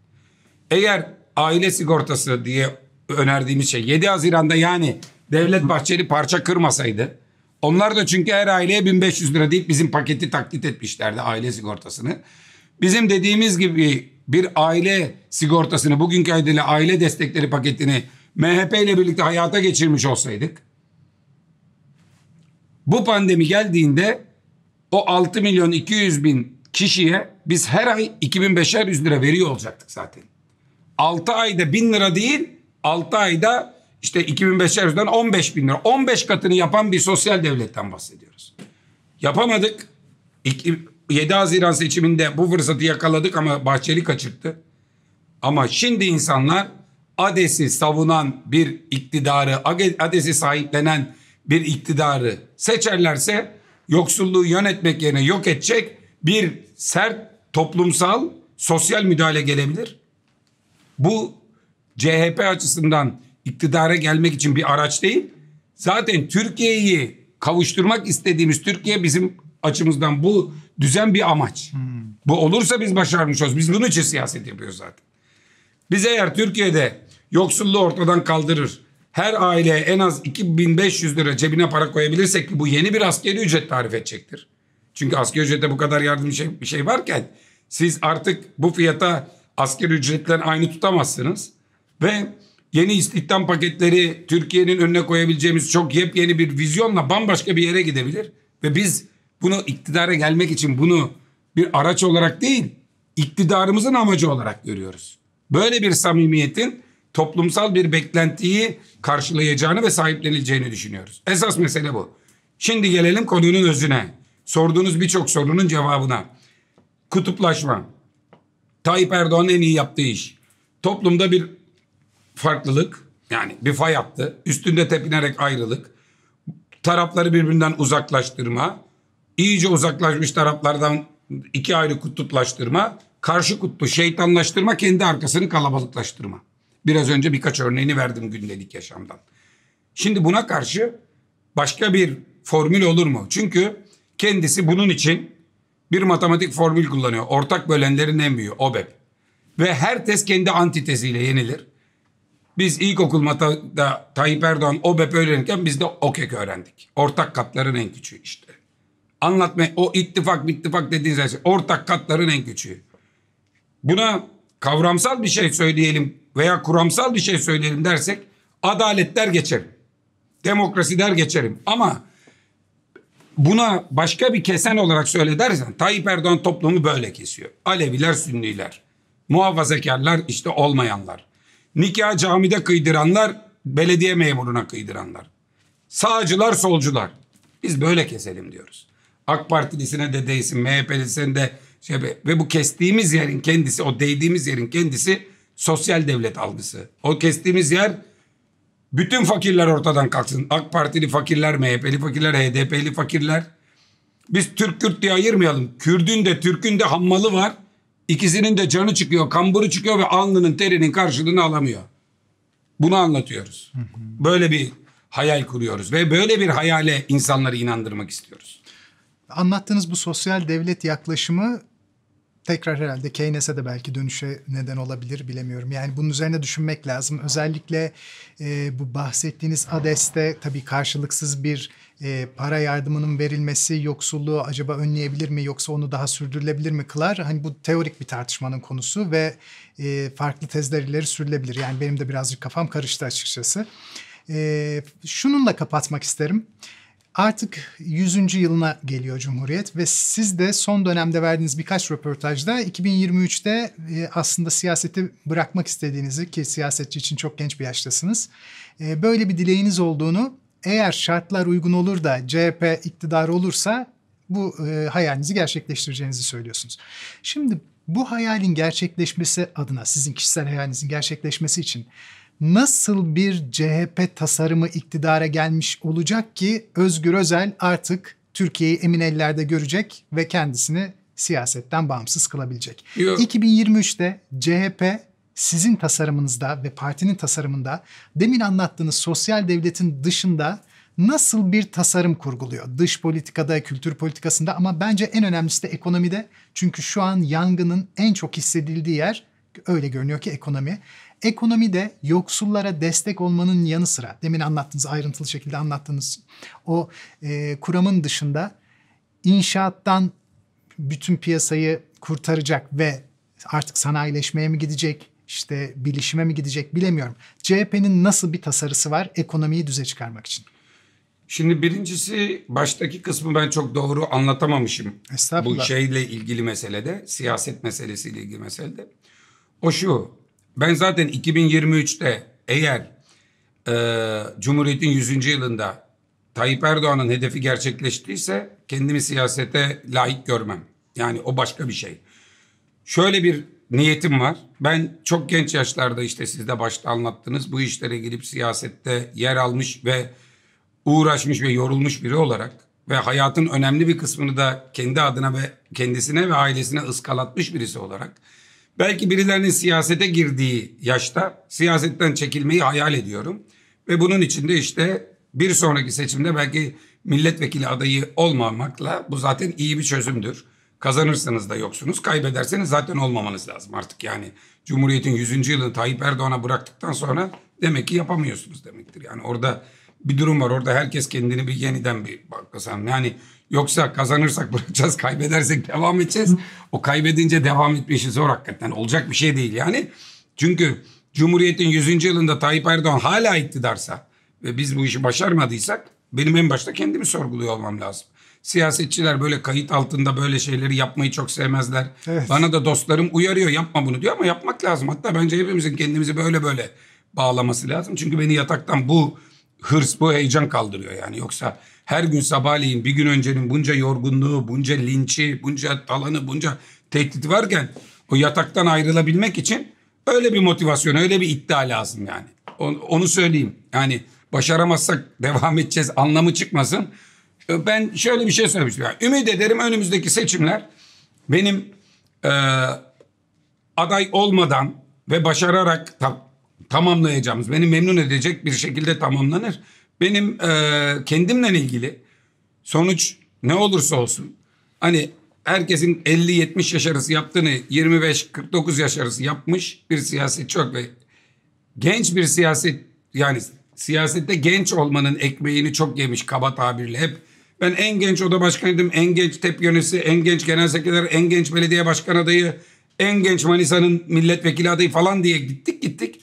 Eğer aile sigortası diye önerdiğimiz şey 7 Haziran'da yani Devlet Bahçeli parça kırmasaydı onlar da çünkü her aileye 1500 lira deyip bizim paketi taklit etmişlerdi aile sigortasını. Bizim dediğimiz gibi bir aile sigortasını bugünkü adıyla aile destekleri paketini MHP ile birlikte hayata geçirmiş olsaydık bu pandemi geldiğinde o 6 milyon 200 bin kişiye biz her ay 2500 yüz lira veriyor olacaktık zaten. 6 ayda 1000 lira değil 6 ayda işte 2500 liradan 15 bin lira 15 katını yapan bir sosyal devletten bahsediyoruz. Yapamadık. İki, 7 Haziran seçiminde bu fırsatı yakaladık ama Bahçeli kaçırttı. Ama şimdi insanlar adesi savunan bir iktidarı, adesi sahiplenen bir iktidarı seçerlerse yoksulluğu yönetmek yerine yok edecek bir sert toplumsal sosyal müdahale gelebilir. Bu CHP açısından iktidara gelmek için bir araç değil. Zaten Türkiye'yi kavuşturmak istediğimiz Türkiye bizim açımızdan bu düzen bir amaç. Hmm. Bu olursa biz başarmış oluruz. Biz bunun için siyaset yapıyoruz zaten. Biz eğer Türkiye'de yoksulluğu ortadan kaldırır, her aileye en az 2500 lira cebine para koyabilirsek bu yeni bir askeri ücret tarif edecektir. Çünkü asgari ücrette bu kadar yardım şey, bir şey varken siz artık bu fiyata asgari ücretler aynı tutamazsınız. Ve yeni istihdam paketleri Türkiye'nin önüne koyabileceğimiz çok yepyeni bir vizyonla bambaşka bir yere gidebilir. Ve biz bunu iktidara gelmek için bunu bir araç olarak değil, iktidarımızın amacı olarak görüyoruz. Böyle bir samimiyetin toplumsal bir beklentiyi karşılayacağını ve sahiplenileceğini düşünüyoruz. Esas mesele bu. Şimdi gelelim konunun özüne. Sorduğunuz birçok sorunun cevabına. Kutuplaşma. Tayyip Erdoğan en iyi yaptığı iş. Toplumda bir farklılık yani bir fay attı. Üstünde tepinerek ayrılık. Tarafları birbirinden uzaklaştırma iyice uzaklaşmış taraflardan iki ayrı kutuplaştırma, karşı kutbu şeytanlaştırma, kendi arkasını kalabalıklaştırma. Biraz önce birkaç örneğini verdim gündelik yaşamdan. Şimdi buna karşı başka bir formül olur mu? Çünkü kendisi bunun için bir matematik formül kullanıyor. Ortak bölenlerin en büyüğü OBEP. Ve her test kendi antitesiyle yenilir. Biz ilkokul matada Tayyip Erdoğan OBEP öğrenirken biz de OKEK öğrendik. Ortak katların en küçüğü işte. Anlatma o ittifak ittifak dediğiniz her şey ortak katların en küçüğü. Buna kavramsal bir şey söyleyelim veya kuramsal bir şey söyleyelim dersek adalet der geçerim. Demokrasi der geçerim ama buna başka bir kesen olarak söyle dersen Tayyip Erdoğan toplumu böyle kesiyor. Aleviler, Sünniler, muhafazakarlar işte olmayanlar. Nikah camide kıydıranlar, belediye memuruna kıydıranlar. Sağcılar, solcular. Biz böyle keselim diyoruz. AK Partilisine de değsin, MHP'lisine de şey ve bu kestiğimiz yerin kendisi, o değdiğimiz yerin kendisi sosyal devlet algısı. O kestiğimiz yer bütün fakirler ortadan kalksın. AK Partili fakirler, MHP'li fakirler, HDP'li fakirler. Biz Türk Kürt diye ayırmayalım. Kürdün de Türk'ün de hammalı var. İkisinin de canı çıkıyor, kamburu çıkıyor ve alnının terinin karşılığını alamıyor. Bunu anlatıyoruz. Böyle bir hayal kuruyoruz ve böyle bir hayale insanları inandırmak istiyoruz. Anlattığınız bu sosyal devlet yaklaşımı tekrar herhalde Keynes'e de belki dönüşe neden olabilir bilemiyorum. Yani bunun üzerine düşünmek lazım. Özellikle e, bu bahsettiğiniz ADES'te tabii karşılıksız bir e, para yardımının verilmesi yoksulluğu acaba önleyebilir mi yoksa onu daha sürdürülebilir mi kılar? Hani bu teorik bir tartışmanın konusu ve e, farklı tezler ileri sürülebilir. Yani benim de birazcık kafam karıştı açıkçası. E, şununla kapatmak isterim. Artık 100. yılına geliyor Cumhuriyet ve siz de son dönemde verdiğiniz birkaç röportajda 2023'te e, aslında siyaseti bırakmak istediğinizi ki siyasetçi için çok genç bir yaştasınız. E, böyle bir dileğiniz olduğunu eğer şartlar uygun olur da CHP iktidar olursa bu e, hayalinizi gerçekleştireceğinizi söylüyorsunuz. Şimdi bu hayalin gerçekleşmesi adına sizin kişisel hayalinizin gerçekleşmesi için nasıl bir CHP tasarımı iktidara gelmiş olacak ki Özgür Özel artık Türkiye'yi emin ellerde görecek ve kendisini siyasetten bağımsız kılabilecek. Yok. 2023'te CHP sizin tasarımınızda ve partinin tasarımında demin anlattığınız sosyal devletin dışında nasıl bir tasarım kurguluyor? Dış politikada, kültür politikasında ama bence en önemlisi de ekonomide. Çünkü şu an yangının en çok hissedildiği yer öyle görünüyor ki ekonomi. Ekonomide yoksullara destek olmanın yanı sıra demin anlattığınız ayrıntılı şekilde anlattığınız o e, kuramın dışında inşaattan bütün piyasayı kurtaracak ve artık sanayileşmeye mi gidecek işte bilişime mi gidecek bilemiyorum. CHP'nin nasıl bir tasarısı var ekonomiyi düze çıkarmak için? Şimdi birincisi baştaki kısmı ben çok doğru anlatamamışım. Bu şeyle ilgili meselede, siyaset meselesiyle ilgili meselede. O şu, ben zaten 2023'te eğer e, Cumhuriyet'in 100. yılında Tayyip Erdoğan'ın hedefi gerçekleştiyse kendimi siyasete layık görmem. Yani o başka bir şey. Şöyle bir niyetim var. Ben çok genç yaşlarda işte siz de başta anlattınız bu işlere girip siyasette yer almış ve uğraşmış ve yorulmuş biri olarak ve hayatın önemli bir kısmını da kendi adına ve kendisine ve ailesine ıskalatmış birisi olarak Belki birilerinin siyasete girdiği yaşta siyasetten çekilmeyi hayal ediyorum. Ve bunun için de işte bir sonraki seçimde belki milletvekili adayı olmamakla bu zaten iyi bir çözümdür. Kazanırsanız da yoksunuz, kaybederseniz zaten olmamanız lazım artık yani. Cumhuriyet'in 100. yılını Tayyip Erdoğan'a bıraktıktan sonra demek ki yapamıyorsunuz demektir. Yani orada bir durum var. Orada herkes kendini bir yeniden bir bakmasam. Yani yoksa kazanırsak bırakacağız, kaybedersek devam edeceğiz. O kaybedince devam etme işi zor hakikaten. Olacak bir şey değil yani. Çünkü Cumhuriyet'in 100. yılında Tayyip Erdoğan hala iktidarsa ve biz bu işi başarmadıysak benim en başta kendimi sorguluyor olmam lazım. Siyasetçiler böyle kayıt altında böyle şeyleri yapmayı çok sevmezler. Evet. Bana da dostlarım uyarıyor yapma bunu diyor ama yapmak lazım. Hatta bence hepimizin kendimizi böyle böyle bağlaması lazım. Çünkü beni yataktan bu hırs bu heyecan kaldırıyor yani. Yoksa her gün sabahleyin bir gün öncenin bunca yorgunluğu, bunca linçi, bunca talanı, bunca tehdit varken o yataktan ayrılabilmek için öyle bir motivasyon, öyle bir iddia lazım yani. Onu, söyleyeyim. Yani başaramazsak devam edeceğiz anlamı çıkmasın. Ben şöyle bir şey söylemiştim. Yani, ümit ederim önümüzdeki seçimler benim e, aday olmadan ve başararak tamamlayacağımız, beni memnun edecek bir şekilde tamamlanır. Benim e, kendimle ilgili sonuç ne olursa olsun hani herkesin 50-70 yaş arası yaptığını 25-49 yaş arası yapmış bir siyasetçi olarak ve genç bir siyaset yani siyasette genç olmanın ekmeğini çok yemiş kaba tabirle hep. Ben en genç oda başkanıydım, en genç tep yönesi, en genç genel sekreter, en genç belediye başkan adayı, en genç Manisa'nın milletvekili adayı falan diye gittik gittik.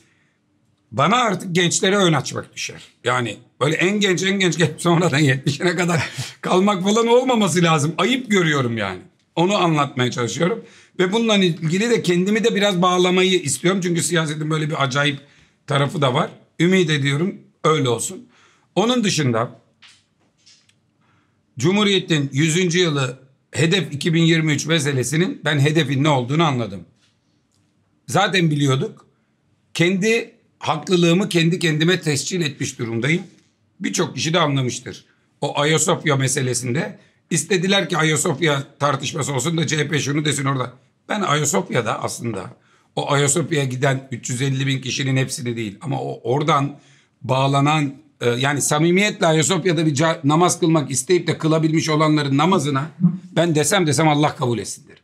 Bana artık gençlere ön açmak düşer. Yani böyle en genç en genç gelip sonradan 70'ine kadar kalmak falan olmaması lazım. Ayıp görüyorum yani. Onu anlatmaya çalışıyorum. Ve bununla ilgili de kendimi de biraz bağlamayı istiyorum. Çünkü siyasetin böyle bir acayip tarafı da var. Ümit ediyorum öyle olsun. Onun dışında Cumhuriyet'in 100. yılı hedef 2023 meselesinin ben hedefin ne olduğunu anladım. Zaten biliyorduk. Kendi haklılığımı kendi kendime tescil etmiş durumdayım. Birçok kişi de anlamıştır. O Ayasofya meselesinde istediler ki Ayasofya tartışması olsun da CHP şunu desin orada. Ben Ayasofya'da aslında o Ayasofya'ya giden 350 bin kişinin hepsini değil ama o oradan bağlanan e, yani samimiyetle Ayasofya'da bir namaz kılmak isteyip de kılabilmiş olanların namazına ben desem desem Allah kabul etsindir.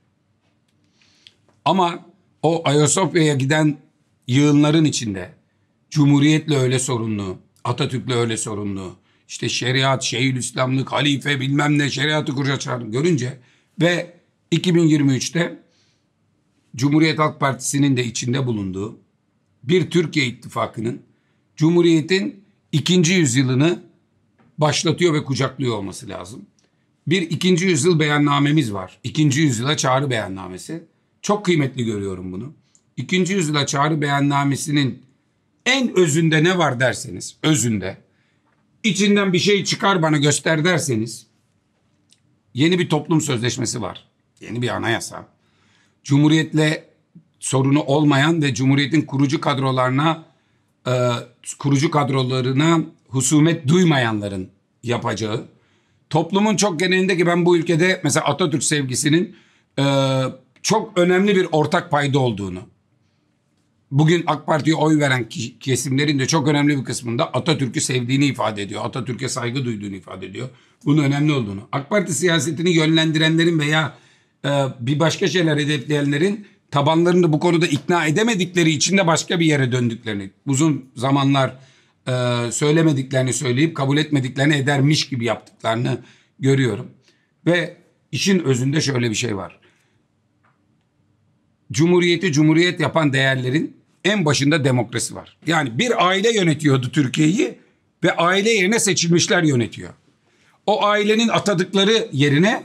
Ama o Ayasofya'ya giden yığınların içinde Cumhuriyetle öyle sorunlu. Atatürk'le öyle sorunlu. İşte şeriat, Şeyhülislamlık, halife bilmem ne şeriatı kuracağım görünce ve 2023'te Cumhuriyet Halk Partisi'nin de içinde bulunduğu bir Türkiye ittifakının Cumhuriyet'in ikinci yüzyılını başlatıyor ve kucaklıyor olması lazım. Bir ikinci yüzyıl beyannamemiz var. İkinci yüzyıla çağrı beyannamesi. Çok kıymetli görüyorum bunu. İkinci yüzyıla çağrı beyannamesinin en özünde ne var derseniz, özünde içinden bir şey çıkar bana göster derseniz yeni bir toplum sözleşmesi var. Yeni bir anayasa. Cumhuriyetle sorunu olmayan ve cumhuriyetin kurucu kadrolarına e, kurucu kadrolarına husumet duymayanların yapacağı toplumun çok genelindeki ben bu ülkede mesela Atatürk sevgisinin e, çok önemli bir ortak payda olduğunu bugün AK Parti'ye oy veren kesimlerin de çok önemli bir kısmında Atatürk'ü sevdiğini ifade ediyor. Atatürk'e saygı duyduğunu ifade ediyor. Bunun önemli olduğunu. AK Parti siyasetini yönlendirenlerin veya e, bir başka şeyler hedefleyenlerin tabanlarını bu konuda ikna edemedikleri için de başka bir yere döndüklerini, uzun zamanlar e, söylemediklerini söyleyip kabul etmediklerini edermiş gibi yaptıklarını görüyorum. Ve işin özünde şöyle bir şey var. Cumhuriyeti cumhuriyet yapan değerlerin en başında demokrasi var. Yani bir aile yönetiyordu Türkiye'yi ve aile yerine seçilmişler yönetiyor. O ailenin atadıkları yerine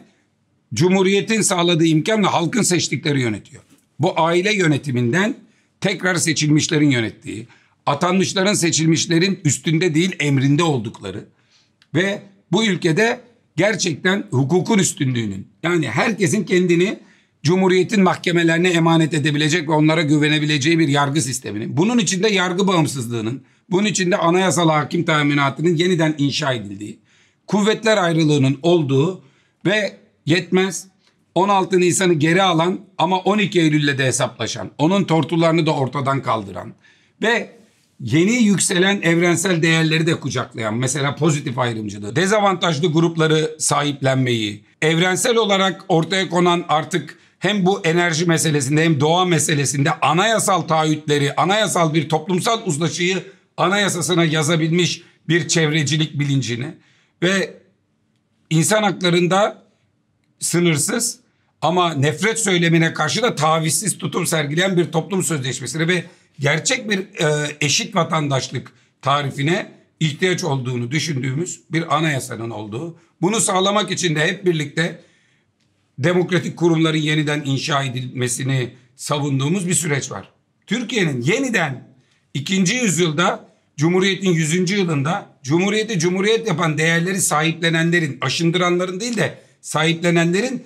Cumhuriyet'in sağladığı imkanla halkın seçtikleri yönetiyor. Bu aile yönetiminden tekrar seçilmişlerin yönettiği, atanmışların seçilmişlerin üstünde değil emrinde oldukları ve bu ülkede gerçekten hukukun üstünlüğünün yani herkesin kendini Cumhuriyetin mahkemelerine emanet edebilecek ve onlara güvenebileceği bir yargı sisteminin, bunun içinde yargı bağımsızlığının, bunun içinde anayasal hakim tahminatının yeniden inşa edildiği, kuvvetler ayrılığının olduğu ve yetmez 16 Nisan'ı geri alan ama 12 Eylül'le de hesaplaşan, onun tortularını da ortadan kaldıran ve yeni yükselen evrensel değerleri de kucaklayan mesela pozitif ayrımcılığı, dezavantajlı grupları sahiplenmeyi, evrensel olarak ortaya konan artık hem bu enerji meselesinde hem doğa meselesinde anayasal taahhütleri, anayasal bir toplumsal uzlaşıyı anayasasına yazabilmiş bir çevrecilik bilincini ve insan haklarında sınırsız ama nefret söylemine karşı da tavizsiz tutum sergileyen bir toplum sözleşmesine ve gerçek bir e, eşit vatandaşlık tarifine ihtiyaç olduğunu düşündüğümüz bir anayasanın olduğu. Bunu sağlamak için de hep birlikte demokratik kurumların yeniden inşa edilmesini savunduğumuz bir süreç var. Türkiye'nin yeniden ikinci yüzyılda Cumhuriyet'in 100. yılında Cumhuriyet'i Cumhuriyet yapan değerleri sahiplenenlerin, aşındıranların değil de sahiplenenlerin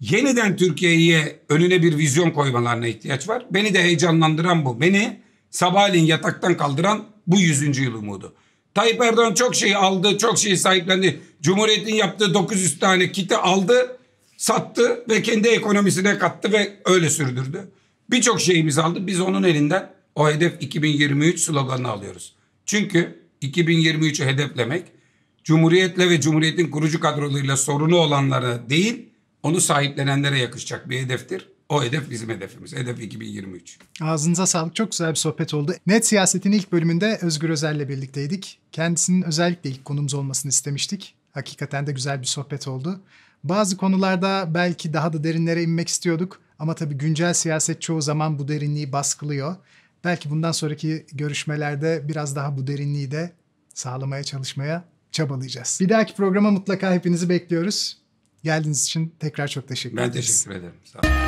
yeniden Türkiye'ye önüne bir vizyon koymalarına ihtiyaç var. Beni de heyecanlandıran bu. Beni sabahleyin yataktan kaldıran bu 100. yıl umudu. Tayyip Erdoğan çok şey aldı, çok şey sahiplendi. Cumhuriyet'in yaptığı 900 tane kiti aldı sattı ve kendi ekonomisine kattı ve öyle sürdürdü. Birçok şeyimiz aldı. Biz onun elinden o hedef 2023 sloganını alıyoruz. Çünkü 2023'ü hedeflemek Cumhuriyetle ve Cumhuriyet'in kurucu kadrolarıyla sorunu olanlara değil, onu sahiplenenlere yakışacak bir hedeftir. O hedef bizim hedefimiz. Hedef 2023. Ağzınıza sağlık. Çok güzel bir sohbet oldu. Net Siyaset'in ilk bölümünde Özgür Özel'le birlikteydik. Kendisinin özellikle ilk konumuz olmasını istemiştik. Hakikaten de güzel bir sohbet oldu. Bazı konularda belki daha da derinlere inmek istiyorduk ama tabii güncel siyaset çoğu zaman bu derinliği baskılıyor. Belki bundan sonraki görüşmelerde biraz daha bu derinliği de sağlamaya çalışmaya çabalayacağız. Bir dahaki programa mutlaka hepinizi bekliyoruz. Geldiğiniz için tekrar çok teşekkür ben ederiz. Ben teşekkür ederim. Sağ olun.